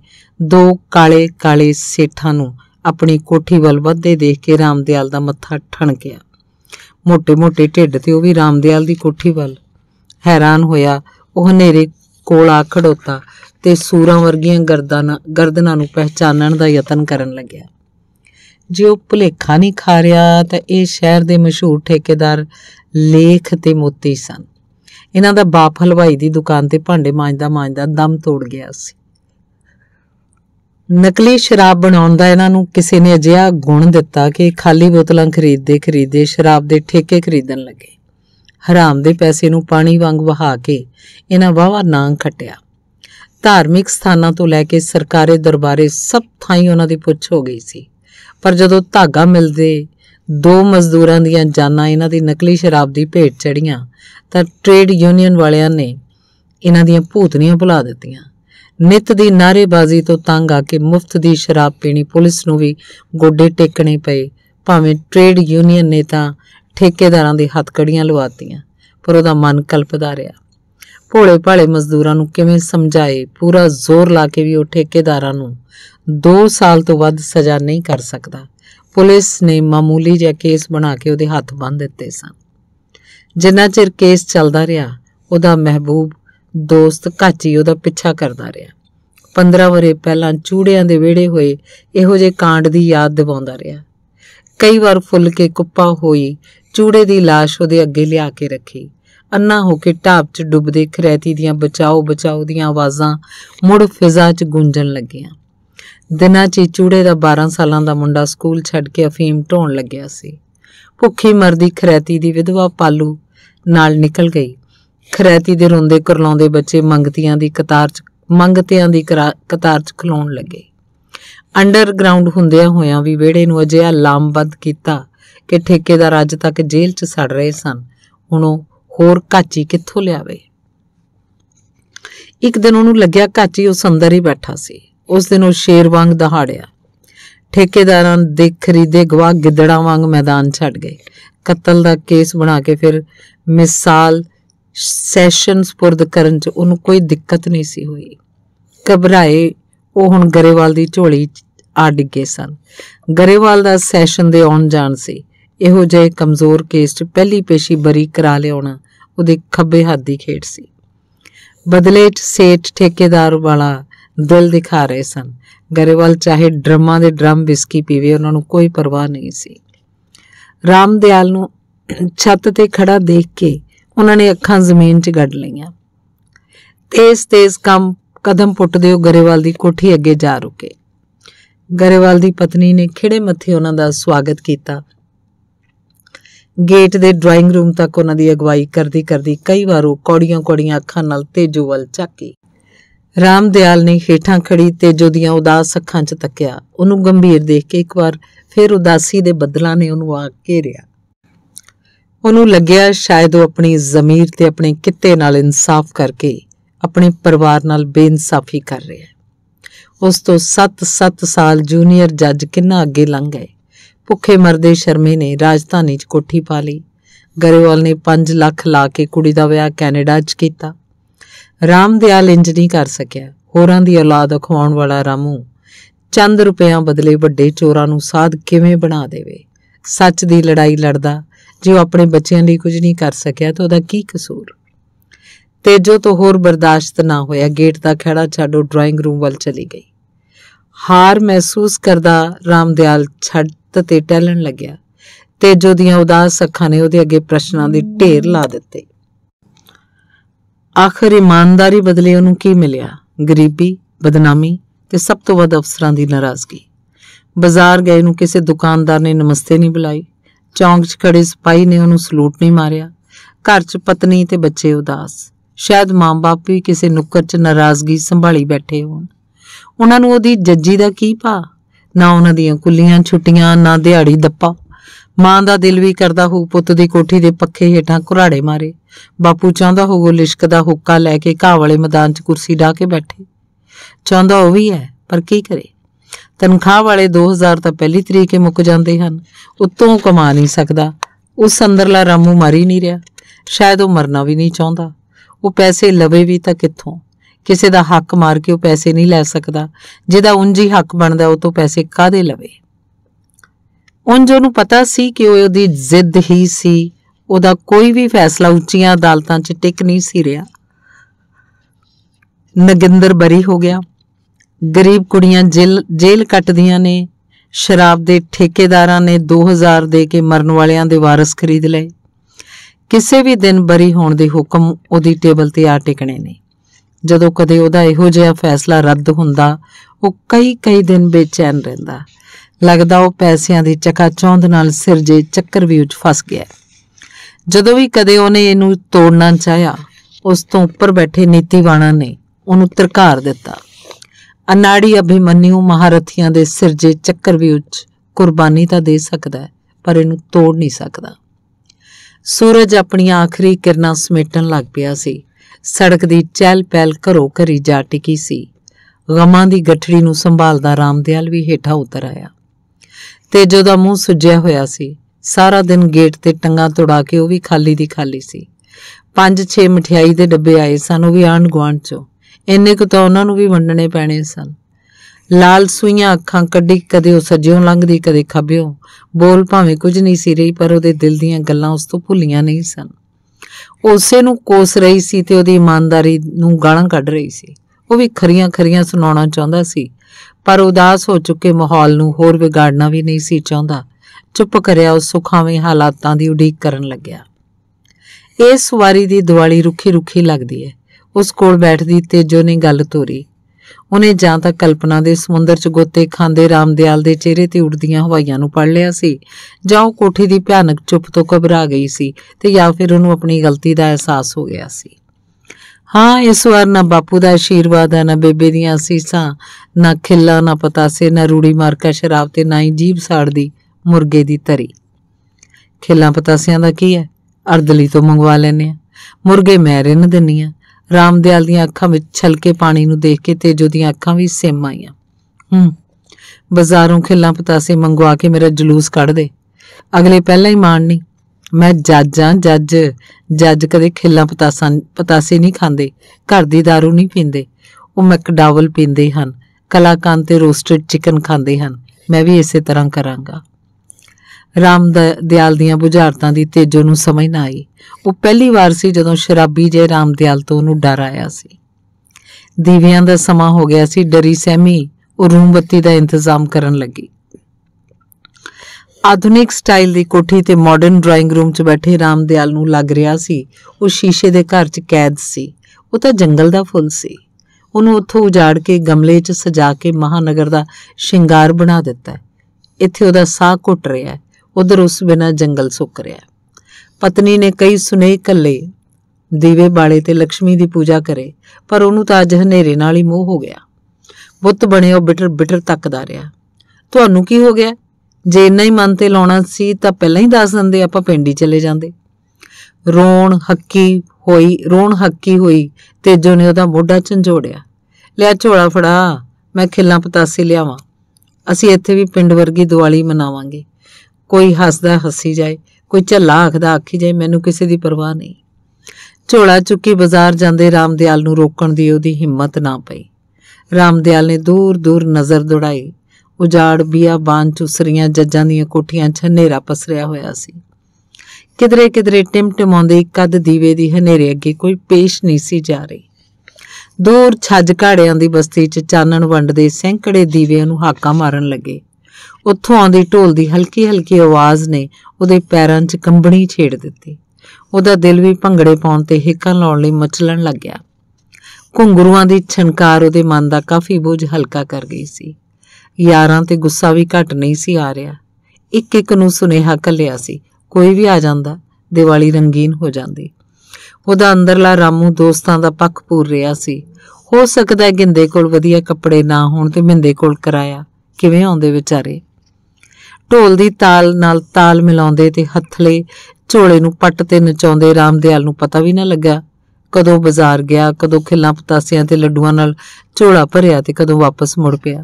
ਦੋ ਕਾਲੇ-ਕਾਲੇ ਸੇਠਾਂ ਨੂੰ ਆਪਣੀ ਕੋਠੀ ਵੱਲ ਵੱਧੇ ਦੇਖ ਕੇ ਰਾਮਦਿਆਲ ਦਾ ਮੱਥਾ ਠਣ ਗਿਆ ਮੋٹے-ਮੋٹے ਢਿੱਡ ਤੇ ਉਹ ਵੀ ਰਾਮਦਿਆਲ ਦੀ ਕੋਠੀ ਵੱਲ ਹੈਰਾਨ ਹੋਇਆ ਉਹ ਹਨੇਰੇ ਕੋਲ ਆ ਖੜੋਤਾ ਤੇ ਸੂਰਾਂ ਵਰਗੀਆਂ ਗਰਦਨਾਂ ਗਰਦਨਾਂ ਨੂੰ ਪਹਿਚਾਨਣ ਦਾ ਯਤਨ ਕਰਨ ਲੱਗਿਆ ਜੇ ਉਹ ਭੁਲੇਖਾ ਨਹੀਂ ਖਾ ਰਿਹਾ ਤਾਂ ਇਹ ਸ਼ਹਿਰ ਦੇ ਮਸ਼ਹੂਰ ਠੇਕੇਦਾਰ ਲੇਖ ਤੇ ਮੋਤੀ ਸਨ ਇਹਨਾਂ ਦਾ ਬਾਪ ਹਲਵਾਈ ਦੀ ਦੁਕਾਨ ਤੇ ਭਾਂਡੇ ਮਾਂਜਦਾ ਮਾਂਜਦਾ ਦਮ ਤੋੜ ਗਿਆ ਸੀ ਨਕਲੀ ਸ਼ਰਾਬ ਬਣਾਉਣ ਦਾ ਇਹਨਾਂ ਨੂੰ ਕਿਸੇ ਨੇ ਅਜਿਹਾ ਗੁਣ ਦਿੱਤਾ ਕਿ ਖਾਲੀ ਬੋਤਲਾਂ ਖਰੀਦਦੇ ਖਰੀਦਦੇ ਸ਼ਰਾਬ ਦੇ ਠੇਕੇ ਖਰੀਦਣ ਲੱਗੇ ਹਰਾਮ ਦੇ ਪੈਸੇ ਨੂੰ ਪਾਣੀ ਵਾਂਗ ਵਹਾ ਕੇ ਇਹਨਾਂ ਵਾਵਾ ਨਾਂ ਖਟਿਆ ਧਾਰਮਿਕ ਸਥਾਨਾਂ ਤੋਂ ਲੈ ਕੇ ਸਰਕਾਰੀ ਦਰਬਾਰੇ ਸਭ ਥਾਈਂ ਉਹਨਾਂ ਦੀ ਪੁੱਛ ਹੋ ਗਈ ਸੀ ਪਰ ਜਦੋਂ ਧਾਗਾ ਮਿਲਦੇ ਦੋ ਮਜ਼ਦੂਰਾਂ ਦੀਆਂ ਜਾਨਾਂ ਇਹਨਾਂ ਦੀ ਨਕਲੀ ਸ਼ਰਾਬ ਦੀ ਭੇਟ ਚੜੀਆਂ ਤਾਂ ਟ੍ਰੇਡ ਯੂਨੀਅਨ ਵਾਲਿਆਂ ਨੇ ਇਹਨਾਂ ਦੀਆਂ ਭੂਤਨੀਆਂ ਭੁਲਾ ਦਿੱਤੀਆਂ ਨਿਤ ਦੀ ਨਾਰੇਬਾਜ਼ੀ ਤੋਂ ਤੰਗ ਆ ਕੇ ਮੁਫਤ ਦੀ ਸ਼ਰਾਬ ਪੀਣੀ ਪੁਲਿਸ ਨੂੰ ਵੀ ਗੋਡੇ ਟੇਕਣੇ ਪਏ ਭਾਵੇਂ ਟ੍ਰੇਡ ਯੂਨੀਅਨ ਨੇ ਤਾਂ ਠੇਕੇਦਾਰਾਂ ਦੇ ਹੱਥਕੜੀਆਂ ਲਵਾਤੀਆਂ ਪਰ ਉਹਦਾ ਮਨ ਕਲਪਦਾ ਰਿਹਾ ਭੋਲੇ ਭਾਲੇ ਮਜ਼ਦੂਰਾਂ ਨੂੰ ਕਿਵੇਂ ਸਮਝਾਏ ਪੂਰਾ ਜ਼ੋਰ ਲਾ ਕੇ ਵੀ ਉਹ ਠੇਕੇਦਾਰਾਂ ਨੂੰ 2 ਸਾਲ ਤੋਂ ਵੱਧ ਸਜ਼ਾ ਨਹੀਂ ਕਰ ਸਕਦਾ ਪੁਲਿਸ ਨੇ ਮਾਮੂਲੀ ਜਿਹਾ ਕੇਸ ਬਣਾ ਕੇ ਉਹਦੇ ਹੱਥ ਬੰਨ ਦਿੱਤੇ ਸਨ ਜਿੰਨਾ ਚਿਰ ਕੇਸ ਚੱਲਦਾ ਰਿਹਾ ਉਹਦਾ ਮਹਿਬੂਬ ਦੋਸਤ ਘਾਚੀ ਉਹਦਾ ਪਿੱਛਾ ਕਰਦਾ ਰਿਹਾ 15 ਵਰੇ ਪਹਿਲਾਂ ਚੂੜਿਆਂ ਦੇ ਵਿਹੜੇ ਹੋਏ ਇਹੋ ਜੇ ਕਾਂਡ ਦੀ ਯਾਦ ਦਿਵਾਉਂਦਾ ਰਿਹਾ ਕਈ ਵਾਰ ਫੁੱਲ ਕੇ ਕੁੱਪਾ ਹੋਈ ਚੂੜੇ ਦੀ লাশ ਉਹਦੇ ਅੱਗੇ ਲਿਆ ਕੇ ਰੱਖੀ ਅੰਨਾ ਹੋ ਕੇ ਢਾਬ 'ਚ ਡੁੱਬਦੇ ਖਰੈਤੀ ਦੀਆਂ ਬਚਾਓ ਬਚਾਓ ਦੀਆਂ ਆਵਾਜ਼ਾਂ ਮੁੜ ਫਿਜ਼ਾ 'ਚ ਗੂੰਜਣ ਲੱਗੀਆਂ ਦਿਨਾਂ 'ਚ ਚੂੜੇ ਦਾ 12 ਸਾਲਾਂ ਦਾ ਮੁੰਡਾ ਸਕੂਲ ਛੱਡ ਕੇ ਅਫੀਮ ਢੋਣ ਲੱਗਿਆ ਸੀ ਭੁੱਖੀ ਮਰਦੀ ਖਰੈਤੀ ਦੀ ਵਿਧਵਾ ਪਾਲੂ ਨਾਲ ਨਿਕਲ ਗਈ ਖਰੈਤੀ ਦੇ ਰੋਂਦੇ ਕਰਲਾਉਂਦੇ ਬੱਚੇ ਮੰਗਤੀਆਂ ਦੀ ਕਤਾਰ 'ਚ ਮੰਗਤਿਆਂ ਦੀ ਕਤਾਰ 'ਚ ਖਲੋਣ ਲੱਗੇ ਅੰਡਰਗਰਾਉਂਡ ਹੁੰਦਿਆਂ ਹੋਇਆਂ ਵੀ ਵਿਹੜੇ ਨੂੰ ਅਜਿਹਾ ਲਾਮਬੰਦ ਕੀਤਾ ਕਿ ਠੇਕੇਦਾਰ ਅੱਜ ਤੱਕ ਜੇਲ੍ਹ 'ਚ ਸੜ ਰਹੇ ਸਨ ਹੁਣ ਉਹ ਹੋਰ ਕਾਚੀ ਕਿੱਥੋਂ ਲਿਆਵੇ ਇੱਕ ਦਿਨ ਉਹਨੂੰ ਲੱਗਿਆ ਕਾਚੀ ਉਸ ਅੰਦਰ ਹੀ ਬੈਠਾ ਸੀ ਉਸ ਦਿਨ ਉਹ ਸ਼ੇਰ ਵਾਂਗ ਦਹਾੜਿਆ ਠੇਕੇਦਾਰਾਂ ਦੇ ਖਰੀਦੇ ਗਵਾਹ ਗਿੱਦੜਾਂ ਵਾਂਗ ਮੈਦਾਨ ਛੱਡ ਗਏ ਕਤਲ ਦਾ ਕੇਸ ਬਣਾ ਕੇ ਫਿਰ ਮਿਸਾਲ ਸੈਸ਼ਨਸ ਪੁਰਦ ਕਰਨ 'ਚ ਉਹਨੂੰ ਕੋਈ ਦਿੱਕਤ ਨਹੀਂ ਸੀ ਹੋਈ ਘਬਰਾਏ ਉਹ ਹੁਣ ਗਰੇਵਾਲ ਦੀ ਝੋਲੀ ਆ ਡਿੱਗੇ ਸਨ ਗਰੇਵਾਲ ਦਾ ਸੈਸ਼ਨ ਦੇ ਆਉਣ ਜਾਣ ਸੀ ਇਹੋ ਜਿਹੇ ਕਮਜ਼ੋਰ ਕੇਸ 'ਚ ਪਹਿਲੀ ਪੇਸ਼ੀ ਬਰੀ ਕਰਾ ਲਿਆਉਣਾ ਉਹਦੇ ਖੱਬੇ ਹੱਥ ਦੀ ਖੇਡ ਸੀ ਬਦਲੇ 'ਚ ਸੇਠ ਠੇਕੇਦਾਰ ਵਾਲਾ ਦਿਲ ਦਿਖਾ ਰਹੇ ਸਨ ਗਰੇਵਾਲ ਚਾਹੇ ਡਰਮਾਂ ਦੇ ਡਰਮ ਵਿਸਕੀ ਪੀਵੇ ਉਹਨਾਂ ਨੂੰ ਕੋਈ ਪਰਵਾਹ ਨਹੀਂ ਸੀ ਰਾਮਦਿਆਲ ਨੂੰ ਛੱਤ ਤੇ ਖੜਾ ਦੇਖ ਕੇ ਉਹਨਾਂ ਨੇ ਅੱਖਾਂ ਜ਼ਮੀਨ 'ਚ ਗੱਡ ਲਈਆਂ ਤੇਜ਼-ਤੇਜ਼ ਕੰਮ ਕਦਮ ਪੁੱਟਦੇ ਉਹ ਗਰੇਵਾਲ ਦੀ ਕੋਠੀ ਅੱਗੇ ਜਾ ਰੁਕੇ ਗਰੇਵਾਲ ਦੀ ਪਤਨੀ ਨੇ ਖਿਹੜੇ ਮੱਥੇ ਉਹਨਾਂ ਦਾ ਸਵਾਗਤ ਕੀਤਾ ਗੇਟ ਦੇ ਡਰਾਇੰਗ ਰੂਮ ਤੱਕ ਉਹਨਾਂ ਦੀ ਅਗਵਾਈ ਕਰਦੀ ਕਰਦੀ ਕਈ ਵਾਰ ਉਹ ਕੌੜੀਆਂ-ਕੌੜੀਆਂ ਅੱਖਾਂ ਨਾਲ ਤੇਜੂ ਵੱਲ ਝਾਕੀ ਰਾਮਦਿਆਲ ਨੇ ਹੀਠਾਂ ਖੜੀ ਤੇ ਜੋਦੀਆਂ ਉਦਾਸ ਅੱਖਾਂ 'ਚ ਤੱਕਿਆ ਉਹਨੂੰ ਗੰਭੀਰ ਦੇਖ ਕੇ ਇੱਕ ਵਾਰ ਫਿਰ ਉਦਾਸੀ ਦੇ ਬੱਦਲਾਂ ਨੇ ਉਹਨੂੰ ਆ ਘੇਰਿਆ ਉਹਨੂੰ ਲੱਗਿਆ ਸ਼ਾਇਦ ਉਹ ਆਪਣੀ ਜ਼ਮੀਰ ਤੇ ਆਪਣੇ ਕਿੱਤੇ ਨਾਲ ਇਨਸਾਫ ਕਰਕੇ ਆਪਣੇ ਪਰਿਵਾਰ ਨਾਲ ਬੇਇਨਸਾਫੀ ਕਰ ਰਿਹਾ ਹੈ ਉਸ ਤੋਂ 7-7 ਸਾਲ ਜੂਨੀਅਰ ਜੱਜ ਕਿੰਨਾ ਅੱਗੇ ਲੰਘ ਗਏ ਭੁੱਖੇ ਮਰਦੇ ਸ਼ਰਮੇ ਨੇ ਰਾਜਧਾਨੀ 'ਚ ਕੋਠੀ ਪਾ ਲਈ ਗਰੇਵਾਲ ਨੇ 5 ਲੱਖ ਲਾ ਕੇ ਕੁੜੀ ਦਾ ਵਿਆਹ ਕੈਨੇਡਾ 'ਚ ਕੀਤਾ ਰਾਮਦਿਆਲ ਇੰਜ ਨਹੀਂ ਕਰ ਸਕਿਆ ਹੋਰਾਂ ਦੀ ਔਲਾਦ ਖਵਾਉਣ ਵਾਲਾ ਰਾਮੂ ਚੰਦ ਰੁਪਿਆ ਬਦਲੇ ਵੱਡੇ ਚੋਰਾਂ ਨੂੰ ਸਾਧ ਕਿਵੇਂ ਬਣਾ ਦੇਵੇ ਸੱਚ ਦੀ ਲੜਾਈ ਲੜਦਾ ਜੇ ਉਹ ਆਪਣੇ ਬੱਚਿਆਂ ਲਈ ਕੁਝ ਨਹੀਂ ਕਰ ਸਕਿਆ ਤਾਂ ਉਹਦਾ ਕੀ ਕਸੂਰ ਤੇਜੋ ਤੋਂ ਹੋਰ ਬਰਦਾਸ਼ਤ ਨਾ ਹੋਇਆ ਗੇਟ ਦਾ ਖੜਾ ਛੱਡੋ ਡਰਾਇੰਗ ਰੂਮ ਵੱਲ ਚਲੀ ਗਈ ਹਾਰ ਮਹਿਸੂਸ ਕਰਦਾ ਰਾਮਦਿਆਲ ਛੱਡ ਤੇ ਟੈਲਣ ਲੱਗਿਆ ਤੇਜੋ ਦੀਆਂ ਉਦਾਸ ਅੱਖਾਂ ਨੇ ਉਹਦੇ ਅੱਗੇ ਪ੍ਰਸ਼ਨਾਂ ਦੇ ਢੇਰ ਲਾ ਦਿੱਤੇ ਆਖਰ ਇਮਾਨਦਾਰੀ ਬਦਲੇ ਉਹਨੂੰ ਕੀ ਮਿਲਿਆ ਗਰੀਬੀ ਬਦਨਾਮੀ ਤੇ ਸਭ ਤੋਂ ਵੱਧ ਅਫਸਰਾਂ ਦੀ ਨਾਰਾਜ਼ਗੀ ਬਾਜ਼ਾਰ ਗਏ ਨੂੰ ਕਿਸੇ ਦੁਕਾਨਦਾਰ ਨੇ ਨਮਸਤੇ ਨਹੀਂ ਬੁਲਾਈ ਚੌਂਕ 'ਚ ਖੜੇ ਸਿਪਾਹੀ ਨੇ ਉਹਨੂੰ ਸਲੂਟ ਨਹੀਂ ਮਾਰਿਆ ਘਰ 'ਚ ਪਤਨੀ ਤੇ ਬੱਚੇ ਉਦਾਸ ਸ਼ਾਇਦ ਮਾਂ-ਬਾਪ ਵੀ ਕਿਸੇ ਨੁੱਕਰ 'ਚ ਨਾਰਾਜ਼ਗੀ ਸੰਭਾਲੀ ਬੈਠੇ ਹੋਣ ਉਹਨਾਂ ਨੂੰ ਉਹਦੀ ਜੱਜੀ ਦਾ ਕੀ ਭਾ ਨਾ ਉਹਨਾਂ ਦੀਆਂ ਕੁੱਲੀਆਂ ਛੁੱਟੀਆਂ ਨਾ ਦਿਹਾੜੀ ਦੱਪਾ ਮਾਂ ਦਾ ਦਿਲ ਵੀ ਕਰਦਾ ਹੋ ਪੁੱਤ ਦੀ ਕੋਠੀ ਦੇ ਪੱਖੇ ਹੇਠਾਂ ਘੁਰਾੜੇ ਮਾਰੇ ਬਾਪੂ ਚਾਹੁੰਦਾ ਹੋਊ ਲਿਸ਼ਕਦਾ ਹੁੱਕਾ ਲੈ ਕੇ ਘਾਹ ਵਾਲੇ ਮੈਦਾਨ 'ਚ ਕੁਰਸੀ ਢਾ ਕੇ ਬੈਠੇ ਚਾਹੁੰਦਾ ਉਹ ਵੀ ਹੈ ਪਰ ਕੀ ਕਰੇ ਤਨਖਾਹ ਵਾਲੇ 2000 ਤਾਂ ਪਹਿਲੀ ਤਰੀਕੇ ਮੁੱਕ ਜਾਂਦੇ ਹਨ ਉਤੋਂ ਕਮਾ ਨਹੀਂ ਸਕਦਾ ਉਸ ਅੰਦਰਲਾ ਰਾਮੂ ਮਾਰੀ ਨਹੀਂ ਰਿਹਾ ਸ਼ਾਇਦ ਉਹ ਮਰਨਾ ਵੀ ਨਹੀਂ ਚਾਹੁੰਦਾ ਉਹ ਪੈਸੇ ਲਵੇ ਵੀ ਤਾਂ ਕਿੱਥੋਂ ਕਿਸੇ ਦਾ ਹੱਕ ਮਾਰ ਕੇ ਉਹ ਪੈਸੇ ਨਹੀਂ ਲੈ ਸਕਦਾ ਜਿਹਦਾ ਉਂਝ ਹੀ ਹੱਕ ਬਣਦਾ ਉਹ ਤੋਂ ਪੈਸੇ ਕਾਦੇ ਲਵੇ ਜੋ ਨੂੰ ਪਤਾ ਸੀ ਕਿ ਉਹ ਉਹਦੀ ਜ਼ਿੱਦ ਹੀ ਸੀ ਉਹਦਾ ਕੋਈ ਵੀ ਫੈਸਲਾ ਉੱਚੀਆਂ ਅਦਾਲਤਾਂ 'ਚ ਟਿਕ ਨਹੀਂ ਸੀ ਰਿਹਾ ਨਗਿੰਦਰ ਬਰੀ ਹੋ ਗਿਆ ਗਰੀਬ ਕੁੜੀਆਂ ਜੇਲ੍ਹ ਕੱਟਦੀਆਂ ਨੇ ਸ਼ਰਾਬ ਦੇ ਠੇਕੇਦਾਰਾਂ ਨੇ 2000 ਦੇ ਕੇ ਮਰਨ ਵਾਲਿਆਂ ਦੇ ਵਾਰਸ ਖਰੀਦ ਲਏ ਕਿਸੇ ਵੀ ਦਿਨ ਬਰੀ ਹੋਣ ਦੇ ਹੁਕਮ ਉਹਦੀ ਟੇਬਲ ਤੇ ਆ ਟਿਕਣੇ ਨੇ ਜਦੋਂ ਕਦੇ ਉਹਦਾ ਇਹੋ ਜਿਹਾ ਫੈਸਲਾ ਰੱਦ ਹੁੰਦਾ ਉਹ ਕਈ ਕਈ ਦਿਨ ਬੇਚੈਨ ਰਹਿੰਦਾ ਲੱਗਦਾ ਉਹ ਪੈਸਿਆਂ ਦੀ ਚਕਾਚੌਂਦ ਨਾਲ ਸਿਰ ਜੇ ਚੱਕਰ ਵੀ ਉੱਚ ਫਸ ਗਿਆ ਜਦੋਂ ਵੀ ਕਦੇ ਉਹਨੇ ਇਹਨੂੰ ਤੋੜਨਾ ਚਾਹਿਆ ਉਸ ਤੋਂ ਉੱਪਰ ਬੈਠੇ ਨੀਤੀਵਾਣਾ ਨੇ ਉਹਨੂੰ ਤਰਕਾਰ ਦਿੱਤਾ ਅਨਾੜੀ ਅਭਿਮਨਿਉ ਮਹਾਰਥੀਆਂ ਦੇ ਸਿਰ ਜੇ ਚੱਕਰ ਵੀ ਉੱਚ ਕੁਰਬਾਨੀ ਤਾਂ ਦੇ ਸਕਦਾ ਹੈ ਪਰ ਇਹਨੂੰ ਤੋੜ ਨਹੀਂ ਸਕਦਾ ਸੂਰਜ ਆਪਣੀਆਂ ਆਖਰੀ ਕਿਰਨਾਂ ਸਮੇਟਣ ਲੱਗ ਪਿਆ ਸੀ ਸੜਕ ਦੀ ਚਹਿਲ ਪਹਿਲ ਘਰੋ ਘਰੀ ਜਾ ਟਿਕੀ ਸੀ ਗਮਾਂ ਦੀ ਗੱਠੜੀ ਨੂੰ ਸੰਭਾਲਦਾ ਰਾਮਦੇਵਾਲ ਵੀ ਹੇਠਾਂ ਉਤਰ ਆਇਆ ਤੇਜੋ ਦਾ ਮੂੰਹ ਸੁੱਜਿਆ ਹੋਇਆ ਸੀ ਸਾਰਾ ਦਿਨ ਗੇਟ ਤੇ ਟੰਗਾ ਤੋੜਾ ਕੇ ਉਹ ਵੀ ਖਾਲੀ ਦੀ ਖਾਲੀ ਸੀ ਪੰਜ ਛੇ ਮਠਿਆਈ ਦੇ ਡੱਬੇ ਆਏ ਸਨ ਉਹ ਵੀ ਆਣ ਗਵਾਂਡ ਚੋਂ ਇੰਨੇ ਕੁ ਤਾਂ ਉਹਨਾਂ ਨੂੰ ਵੀ ਵੰਡਣੇ ਪੈਣੇ ਸਨ ਲਾਲ ਸੂਈਆਂ ਅੱਖਾਂ ਕੱਢੀ ਕਦੇ ਉਹ ਸੱਜਿਓਂ ਲੰਘਦੀ ਕਦੇ ਖੱਬਿਓਂ ਬੋਲ ਭਾਵੇਂ ਕੁਝ ਨਹੀਂ ਸੀ ਰਹੀ ਪਰ ਉਹਦੇ ਦਿਲ ਦੀਆਂ ਗੱਲਾਂ ਉਸ ਤੋਂ ਭੁੱਲੀਆਂ ਨਹੀਂ ਸਨ ਉਸੇ ਨੂੰ ਕੋਸ ਰਹੀ ਸੀ ਤੇ ਉਹਦੀ ਇਮਾਨਦਾਰੀ ਨੂੰ ਗਾਲਾਂ ਕੱਢ ਰਹੀ ਸੀ ਉਹ ਵੀ ਖਰੀਆਂ ਖਰੀਆਂ ਸੁਣਾਉਣਾ ਚਾਹੁੰਦਾ ਸੀ ਪਰ ਉਦਾਸ ਹੋ ਚੁੱਕੇ ਮਾਹੌਲ ਨੂੰ ਹੋਰ ਵਿਗਾੜਨਾ ਵੀ ਨਹੀਂ ਸੀ ਚਾਹੁੰਦਾ ਚੁੱਪ ਕਰਿਆ ਉਹ ਸੁਖਾਵੇਂ ਹਾਲਾਤਾਂ ਦੀ ਉਡੀਕ ਕਰਨ ਲੱਗਿਆ ਇਸ ਵਾਰੀ ਦੀ ਦੀਵਾਲੀ ਰੁੱਖੀ ਰੁੱਖੀ ਲੱਗਦੀ ਹੈ ਉਸ ਕੋਲ ਬੈਠਦੀ ਤੇਜੋ ਨੇ ਗੱਲ ਤੋਰੀ ਉਹਨੇ ਜਾਂ ਤਾਂ ਕਲਪਨਾ ਦੇ ਸਮੁੰਦਰ 'ਚ ਗੋਤੇ ਖਾਂਦੇ ਰਾਮਦਿਆਲ ਦੇ ਚਿਹਰੇ ਤੇ ਉੱਡਦੀਆਂ ਹਵਾਈਆਂ ਨੂੰ ਪੜ ਲਿਆ ਸੀ ਜਾਂ ਉਹ ਕੋਠੀ ਦੀ ਭਿਆਨਕ ਚੁੱਪ ਤੋਂ ਘਬਰਾ ਗਈ ਸੀ ਤੇ ਜਾਂ ਫਿਰ ਉਹਨੂੰ ਆਪਣੀ ਗਲਤੀ ਦਾ ਅਹਿਸਾਸ ਹੋ ਗਿਆ ਸੀ ਹਾਂ ਇਸ ਵਾਰ ਨਾ ਬਾਪੂ ਦਾ ਆਸ਼ੀਰਵਾਦ ਹੈ ਨਾ ਬੇਬੇ ਦੀਆਂ ਅਸੀਸਾਂ ਨਾ ਖਿੱਲਾ ਨਾ ਪਤਾਸੇ ਨਾ ਰੂੜੀ ਮਾਰ ਕੇ ਸ਼ਰਾਬ ਤੇ ਨਾ ਹੀ ਜੀਬ ਸਾੜਦੀ ਮੁਰਗੇ ਦੀ ਤਰੀ ਖਿੱਲਾ ਪਤਾਸਿਆਂ ਦਾ ਕੀ ਹੈ ਅਰਦਲੀ ਤੋਂ ਮੰਗਵਾ ਲੈਨੇ ਆ ਮੁਰਗੇ ਮੈਂ ਰਿੰਨ ਦਿੰਨੀ ਆ ਰਾਮਦਿਆਲ ਦੀਆਂ ਅੱਖਾਂ ਵਿੱਚ ਛਲਕੇ ਪਾਣੀ ਨੂੰ ਦੇਖ ਕੇ ਤੇਜੋ ਦੀਆਂ ਅੱਖਾਂ ਵੀ ਸੇਮ ਆਈਆਂ ਹੂੰ ਬਾਜ਼ਾਰੋਂ ਖਿੱਲਾ ਪਤਾਸੇ ਮੰਗਵਾ ਕੇ ਮੇਰਾ ਜਲੂਸ ਕੱਢ ਦੇ ਅਗਲੇ ਪਹਿਲਾਂ ਹੀ ਮਾਣ ਨਹੀਂ ਮੈਂ ਜੱਜਾਂ ਜੱਜ ਜੱਜ ਕਦੇ ਖਿੱਲਾਂ ਪਤਾਸਾਂ ਪਤਾਸੇ ਨਹੀਂ ਖਾਂਦੇ ਘਰ ਦੀ दारू ਨਹੀਂ ਪੀਂਦੇ ਉਹ ਮੈਕਡਾਵਲ ਪੀਂਦੇ ਹਨ ਕਲਾਕਾਂ ਤੇ ਰੋਸਟਡ ਚਿਕਨ ਖਾਂਦੇ ਹਨ ਮੈਂ ਵੀ ਇਸੇ ਤਰ੍ਹਾਂ ਕਰਾਂਗਾ ਰਾਮ ਦਿਆਲ ਦੀਆਂ ਬੁਝਾਰਤਾਂ ਦੀ ਤੇਜੋ ਨੂੰ ਸਮਝ ਨਾ ਆਈ ਉਹ ਪਹਿਲੀ ਵਾਰ ਸੀ ਜਦੋਂ ਸ਼ਰਾਬੀ ਜੇ ਰਾਮ ਦਿਆਲ ਤੋਂ ਉਹਨੂੰ ਡਰ ਆਇਆ ਸੀ ਦੀਵਿਆਂ ਦਾ ਸਮਾਂ ਹੋ ਗਿਆ ਸੀ ਡਰੀ ਸਹਿਮੀ ਉਹ ਰੂਮ ਬੱਤੀ ਦਾ ਇੰਤਜ਼ਾਮ ਕਰਨ ਲੱਗੀ ਆਧੁਨਿਕ ਸਟਾਈਲ ਦੀ ਕੋਠੀ ਤੇ ਮਾਡਰਨ ਡਰਾਇੰਗ ਰੂਮ 'ਚ ਬੈਠੇ ਰਾਮਦਿਆਲ ਨੂੰ ਲੱਗ ਰਿਹਾ ਸੀ ਉਹ ਸ਼ੀਸ਼ੇ ਦੇ ਘਰ 'ਚ ਕੈਦ ਸੀ ਉਹ ਤਾਂ ਜੰਗਲ ਦਾ ਫੁੱਲ ਸੀ ਉਹਨੂੰ ਉੱਥੋਂ ਉਜਾੜ ਕੇ ਗਮਲੇ 'ਚ ਸਜਾ ਕੇ ਮਹਾਨਗਰ ਦਾ ਸ਼ਿੰਗਾਰ ਬਣਾ ਦਿੱਤਾ ਇੱਥੇ ਉਹਦਾ ਸਾਹ ਘੁੱਟ ਰਿਹਾ ਉਧਰ ਉਸ ਬਿਨਾ ਜੰਗਲ ਸੁੱਕ ਰਿਹਾ ਪਤਨੀ ਨੇ ਕਈ ਸੁਨੇਹ ਕੱਲੇ ਦੀਵੇ ਬਾਲੇ ਤੇ ਲక్ష్ਮੀ ਦੀ ਪੂਜਾ ਕਰੇ ਪਰ ਉਹਨੂੰ ਤਾਂ ਅੱਜ ਹਨੇਰੇ ਨਾਲ ਹੀ ਮੋਹ ਹੋ ਗਿਆ ਬੁੱਤ ਬਣਿਓ ਬਿਟਰ ਬਿਟਰ ਤੱਕਦਾ ਰਿਹਾ ਤੁਹਾਨੂੰ ਕੀ ਹੋ ਗਿਆ ਜੇ ਇੰਨਾ ਹੀ ਮਨ ਤੇ ਲਾਉਣਾ ਸੀ ਤਾਂ ਪਹਿਲਾਂ ਹੀ ਦੱਸ ਦਿੰਦੇ ਆਪਾਂ ਪਿੰਡ ਹੀ ਚਲੇ ਜਾਂਦੇ ਰੋਣ ਹੱਕੀ ਹੋਈ ਰੋਣ ਹੱਕੀ ਹੋਈ ਤੇਜੋ ਨੇ ਉਹਦਾ ਮੋਢਾ ਝੰਜੋੜਿਆ ਲਿਆ ਝੋਲਾ ਫੜਾ ਮੈਂ ਖਿੱਲਾਂ ਪਤਾਸੇ ਲਿਆਵਾਂ ਅਸੀਂ ਇੱਥੇ ਵੀ ਪਿੰਡ ਵਰਗੀ ਦੀਵਾਲੀ ਮਨਾਵਾਂਗੇ ਕੋਈ ਹੱਸਦਾ ਹੱਸੀ ਜਾਏ ਕੋਈ ਝੱਲਾ ਆਖਦਾ ਆਖੀ ਜਾਏ ਮੈਨੂੰ ਕਿਸੇ ਦੀ ਪਰਵਾਹ ਨਹੀਂ ਝੋਲਾ ਚੁੱਕੀ ਬਾਜ਼ਾਰ ਜਾਂਦੇ ਰਾਮਦਿਆਲ ਨੂੰ ਰੋਕਣ ਦੀ ਉਹਦੀ ਹਿੰਮਤ ਨਾ ਪਈ ਰਾਮਦਿਆਲ ਨੇ ਦੂਰ ਦੂਰ ਨਜ਼ਰ ਦੁੜਾਈ ਉਜਾੜ ਬੀਆਬਾਨ ਚੁਸਰੀਆਂ ਜੱਜਾਂ ਦੀਆਂ ਕੋਠੀਆਂ 'ਚ ਹਨੇਰਾ ਪਸਰਿਆ ਹੋਇਆ ਸੀ ਕਿਧਰੇ ਕਿਧਰੇ ਟਿਮਟਿਮਾਉਂਦੇ ਇੱਕ ਦੀਵੇ ਦੀ ਹਨੇਰੇ ਅੱਗੇ ਕੋਈ ਪੇਸ਼ ਨਹੀਂ ਸੀ ਜਾ ਰਹੀ ਦੂਰ ਛੱਜ ਘਾੜਿਆਂ ਦੀ ਬਸਤੀ 'ਚ ਚਾਨਣ ਵੰਡਦੇ ਸੈਂਕੜੇ ਦੀਵਿਆਂ ਨੂੰ ਹਾਕਾ ਮਾਰਨ ਲੱਗੇ ਉੱਥੋਂ ਆਉਂਦੀ ਢੋਲ ਦੀ ਹਲਕੀ ਹਲਕੀ ਆਵਾਜ਼ ਨੇ ਉਹਦੇ ਪੈਰਾਂ 'ਚ ਕੰਬਣੀ ਛੇੜ ਦਿੱਤੀ ਉਹਦਾ ਦਿਲ ਵੀ ਭੰਗੜੇ ਪਾਉਣ ਤੇ ਹਿੱਕਾਂ ਲਾਉਣ ਲਈ ਮਚਲਣ ਲੱਗਿਆ ਘੁੰਗਰੂਆਂ ਦੀ ਛਣਕਾਰ ਉਹਦੇ ਮਨ ਦਾ ਕਾਫੀ ਬੋਝ ਹਲਕਾ ਕਰ ਗਈ ਸੀ ਯਾਰਾਂ ਤੇ ਗੁੱਸਾ ਵੀ ਘਟ ਨਹੀਂ ਸੀ ਆ ਰਿਹਾ ਇੱਕ ਇੱਕ ਨੂੰ ਸੁਨੇਹਾ ਕੱਲਿਆ ਸੀ ਕੋਈ ਵੀ ਆ ਜਾਂਦਾ ਦੀਵਾਲੀ ਰੰਗੀਨ ਹੋ ਜਾਂਦੀ ਉਹਦਾ ਅੰਦਰਲਾ ਰਾਮੂ ਦੋਸਤਾਂ ਦਾ ਪੱਖ ਪੂਰ ਰਿਹਾ ਸੀ ਹੋ ਸਕਦਾ ਹੈ ਗਿੰਦੇ ਕੋਲ ਵਧੀਆ ਕੱਪੜੇ ਨਾ ਹੋਣ ਤੇ ਮਿੰਦੇ ਕੋਲ ਕਰਾਇਆ ਕਿਵੇਂ ਆਉਂਦੇ ਵਿਚਾਰੇ ਢੋਲ ਦੀ ਤਾਲ ਨਾਲ ਤਾਲ ਮਿਲਾਉਂਦੇ ਤੇ ਹੱਥਲੇ ਝੋਲੇ ਨੂੰ ਪੱਟ ਤੇ ਨਚਾਉਂਦੇ ਰਾਮਦੇਵਲ ਨੂੰ ਪਤਾ ਵੀ ਨਾ ਲੱਗਾ ਕਦੋਂ ਬਾਜ਼ਾਰ ਗਿਆ ਕਦੋਂ ਖਿੱਲਾਂ ਪਤਾਸਿਆਂ ਤੇ ਲੱਡੂਆਂ ਨਾਲ ਝੋਲਾ ਭਰਿਆ ਤੇ ਕਦੋਂ ਵਾਪਸ ਮੁੜ ਪਿਆ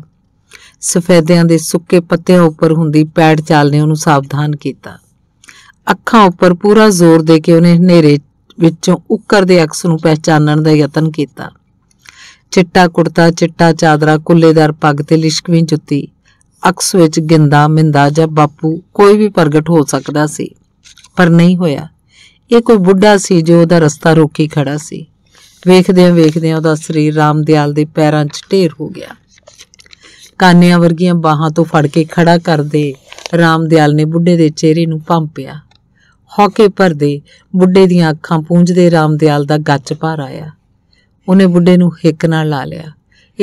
ਸਫੈਦਿਆਂ ਦੇ ਸੁੱਕੇ ਪੱਤਿਆਂ ਉੱਪਰ ਹੁੰਦੀ ਪੈੜ ਚਾਲ ਨੇ ਉਹਨੂੰ ਸਾਵਧਾਨ ਕੀਤਾ ਅੱਖਾਂ ਉੱਪਰ ਪੂਰਾ ਜ਼ੋਰ ਦੇ ਕੇ ਉਹਨੇ ਹਨੇਰੇ ਵਿੱਚੋਂ ਉੱਕਰ ਦੇ ਅਕਸ ਨੂੰ ਪਹਿਚਾਨਣ ਦਾ ਯਤਨ ਕੀਤਾ ਚਿੱਟਾ ਕੁੜਤਾ ਚਿੱਟਾ ਚਾਦਰਾ ਕੁੱਲੇਦਾਰ ਪੱਗ ਤੇ ਲਿਸ਼ਕਵੀਂ ਜੁੱਤੀ ਅਕਸ ਵਿੱਚ ਗਿੰਦਾ ਮਿੰਦਾ ਜਾਂ ਬਾਪੂ ਕੋਈ ਵੀ ਪ੍ਰਗਟ ਹੋ ਸਕਦਾ ਸੀ ਪਰ ਨਹੀਂ ਹੋਇਆ ਇਹ ਕੋਈ ਬੁੱਢਾ ਸੀ ਜੋ ਉਹਦਾ ਰਸਤਾ ਰੋਕੀ ਖੜਾ ਸੀ ਵੇਖਦਿਆਂ ਵੇਖਦਿਆਂ ਉਹਦਾ ਸਰੀਰ ਰਾਮਦਿਆਲ ਦੇ ਪੈਰਾਂ 'ਚ ਢੇਰ ਹੋ ਗਿਆ ਕਾਨਿਆਂ ਵਰਗੀਆਂ ਬਾਹਾਂ ਤੋਂ ਫੜ ਕੇ ਖੜਾ ਕਰਦੇ ਰਾਮਦਿਆਲ ਨੇ ਬੁੱਢੇ ਦੇ ਚਿਹਰੇ ਨੂੰ ਭੰਪਿਆ ਹੌਕੇ ਭਰਦੇ ਬੁੱਢੇ ਦੀਆਂ ਅੱਖਾਂ ਪੂੰਝਦੇ ਰਾਮਦਿਆਲ ਦਾ ਗੱਚ ਭਰ ਆਇਆ ਉਹਨੇ ਬੁੱਢੇ ਨੂੰ ਹਿੱਕ ਨਾਲ ਲਾ ਲਿਆ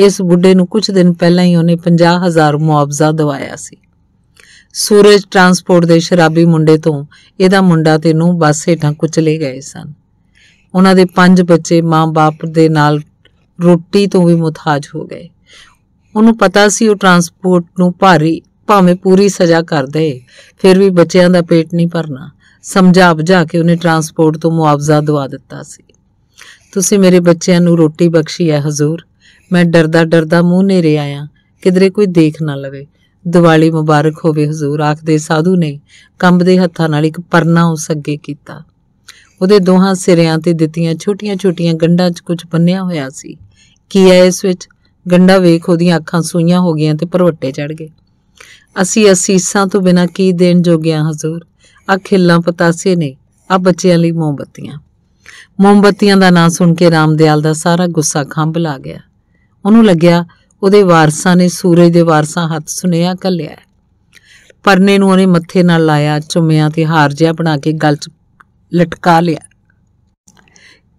ਇਸ ਬੁੱਢੇ ਨੂੰ ਕੁਝ ਦਿਨ ਪਹਿਲਾਂ ਹੀ ਉਹਨੇ 50000 ਮੁਆਵਜ਼ਾ ਦਵਾਇਆ ਸੀ ਸੂਰਜ ਟਰਾਂਸਪੋਰਟ ਦੇ ਸ਼ਰਾਬੀ ਮੁੰਡੇ ਤੋਂ ਇਹਦਾ ਮੁੰਡਾ ਤੇ ਨੂੰ ਬੱਸ ਹੇਠਾਂ ਕੁਚਲੇ ਗਏ ਸਨ ਉਹਨਾਂ ਦੇ ਪੰਜ ਬੱਚੇ ਮਾਂ-ਬਾਪ ਦੇ ਨਾਲ ਰੋਟੀ ਤੋਂ ਵੀ ਮੁਤਾਜ ਹੋ ਗਏ ਉਹਨੂੰ ਪਤਾ ਸੀ ਉਹ ਟਰਾਂਸਪੋਰਟ ਨੂੰ ਭਾਰੀ ਭਾਵੇਂ ਪੂਰੀ ਸਜ਼ਾ ਕਰ ਦੇ ਫਿਰ ਵੀ ਬੱਚਿਆਂ ਦਾ ਪੇਟ ਨਹੀਂ ਭਰਨਾ ਸਮਝਾ ਬੁਝਾ ਕੇ ਉਹਨੇ ਟਰਾਂਸਪੋਰਟ ਤੋਂ ਮੁਆਵਜ਼ਾ ਦਵਾ ਦਿੱਤਾ ਸੀ ਤੁਸੀਂ ਮੇਰੇ ਬੱਚਿਆਂ ਨੂੰ ਰੋਟੀ ਬਖਸ਼ੀ ਹੈ ਹਜ਼ੂਰ ਮੈਂ ਡਰਦਾ ਡਰਦਾ ਮੂੰਹ ਨੇਰੇ ਆਇਆ ਕਿਧਰੇ ਕੋਈ ਦੇਖ ਨਾ ਲਵੇ ਦੀਵਾਲੀ ਮੁਬਾਰਕ ਹੋਵੇ ਹਜ਼ੂਰ ਆਖਦੇ ਸਾਧੂ ਨੇ ਕੰਬਦੇ ਹੱਥਾਂ ਨਾਲ ਇੱਕ ਪਰਨਾ ਉਸ ਅੱਗੇ ਕੀਤਾ ਉਹਦੇ ਦੋਹਾਂ ਸਿਰਿਆਂ ਤੇ ਦਿੱਤੀਆਂ ਛੋਟੀਆਂ-ਛੋਟੀਆਂ ਗੰਢਾਂ 'ਚ ਕੁਝ ਬੰਨਿਆ ਹੋਇਆ ਸੀ ਕੀ ਹੈ ਇਸ ਵਿੱਚ ਗੰਡਾ ਵੇਖ ਉਹਦੀਆਂ ਅੱਖਾਂ ਸੂਈਆਂ ਹੋ ਗਈਆਂ ਤੇ ਪਰਵੱਟੇ ਚੜ ਗਏ ਅਸੀਂ ਅਸੀਸਾਂ ਤੋਂ ਬਿਨਾ ਕੀ ਦੇਣ ਜੋਗਿਆ ਹਜ਼ੂਰ ਆ ਖਿੱਲਾਂ ਪਤਾਸੇ ਨੇ ਆ ਬੱਚਿਆਂ ਲਈ ਮੋਮਬਤੀਆਂ ਮੋਮਬਤੀਆਂ ਦਾ ਨਾਂ ਸੁਣ ਕੇ ਰਾਮਦਿਆਲ ਦਾ ਸਾਰਾ ਗੁੱਸਾ ਖੰਭ ਲਾ ਗਿਆ ਉਹਨੂੰ ਲੱਗਿਆ ਉਹਦੇ ਵਾਰਸਾਂ ਨੇ ਸੂਰਜ ਦੇ ਵਾਰਸਾਂ ਹੱਥ ਸੁਨੇਹਾ ਕੱਲਿਆ ਪਰਨੇ ਨੂੰ ਉਹਨੇ ਮੱਥੇ ਨਾਲ ਲਾਇਆ ਚੁੰਮਿਆ ਤੇ ਹਾਰ ਜਿਹਾ ਬਣਾ ਕੇ ਗਲ 'ਚ ਲਟਕਾ ਲਿਆ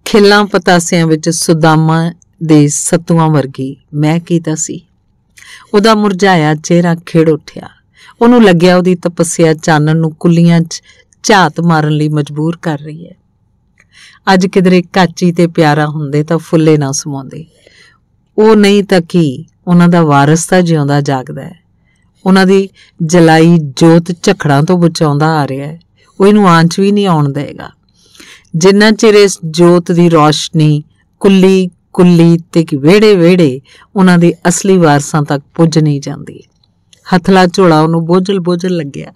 ਖਿੱਲਾਂ ਪਤਾਸਿਆਂ ਵਿੱਚ ਸੁਦਾਮਾ ਦੇ ਸਤੂਆਂ ਵਰਗੀ ਮੈਂ ਕੀਤਾ ਸੀ ਉਹਦਾ ਮੁਰਝਾਇਆ ਚਿਹਰਾ ਖੇੜ ਉੱਠਿਆ ਉਹਨੂੰ ਲੱਗਿਆ ਉਹਦੀ ਤਪੱਸਿਆ ਚਾਨਣ ਨੂੰ ਕੁੱਲੀਆਂ 'ਚ ਝਾਤ ਮਾਰਨ ਲਈ ਮਜਬੂਰ ਕਰ ਰਹੀ ਹੈ ਅੱਜ ਕਿਦਰੇ ਕਾਚੀ ਤੇ ਪਿਆਰਾ ਹੁੰਦੇ ਤਾਂ ਫੁੱਲੇ ਨਾ ਸਮਾਉਂਦੇ ਉਹ ਨਹੀਂ ਤਾਂ ਕੀ ਉਹਨਾਂ ਦਾ ਵਾਰਿਸ ਤਾਂ ਜਿਉਂਦਾ ਜਾਗਦਾ ਹੈ ਉਹਨਾਂ ਦੀ ਜਲਾਈ ਜੋਤ ਝਖੜਾਂ ਤੋਂ ਬਚਾਉਂਦਾ ਆ ਰਿਹਾ ਹੈ ਉਹ ਇਹਨੂੰ ਆਂਚ ਵੀ ਨਹੀਂ ਆਉਣ ਦੇਗਾ ਜਿੰਨਾ ਚਿਰ ਇਸ ਜੋਤ ਦੀ ਰੋਸ਼ਨੀ ਕੁੱਲੀ ਕੁੱਲੀ ਤੇ ਕਿ ਵੇੜੇ-ਵੇੜੇ ਉਹਨਾਂ ਦੇ ਅਸਲੀ ਵਾਰਸਾਂ ਤੱਕ ਪੁੱਜ ਨਹੀਂ ਜਾਂਦੀ ਹਥਲਾ ਝੋਲਾ ਉਹਨੂੰ ਬੋਝਲ ਬੋਝਲ ਲੱਗਿਆ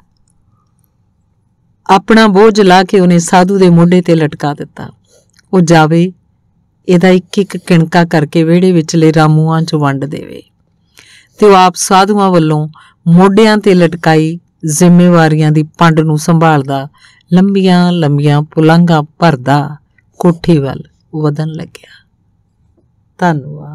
ਆਪਣਾ ਬੋਝ ਲਾ ਕੇ ਉਹਨੇ ਸਾਧੂ ਦੇ ਮੋਢੇ ਤੇ ਲਟਕਾ ਦਿੱਤਾ ਉਹ ਜਾਵੇ ਇਹਦਾ ਇੱਕ ਇੱਕ ਕਿਣਕਾ ਕਰਕੇ ਵੇੜੇ ਵਿੱਚਲੇ ਰਾਮੂਆਂ 'ਚ ਵੰਡ ਦੇਵੇ ਤੇ ਉਹ ਆਪ ਸਾਧੂਆਂ ਵੱਲੋਂ ਮੋਢਿਆਂ ਤੇ ਲਟਕਾਈ ਜ਼ਿੰਮੇਵਾਰੀਆਂ ਦੀ ਪੰਡ ਨੂੰ ਸੰਭਾਲਦਾ ਲੰਬੀਆਂ ਲੰਬੀਆਂ ਪੁਲੰਘਾਂ ਭਰਦਾ ਕੋਠੀ ਵੱਲ ਵਧਣ ਲੱਗਿਆ 但。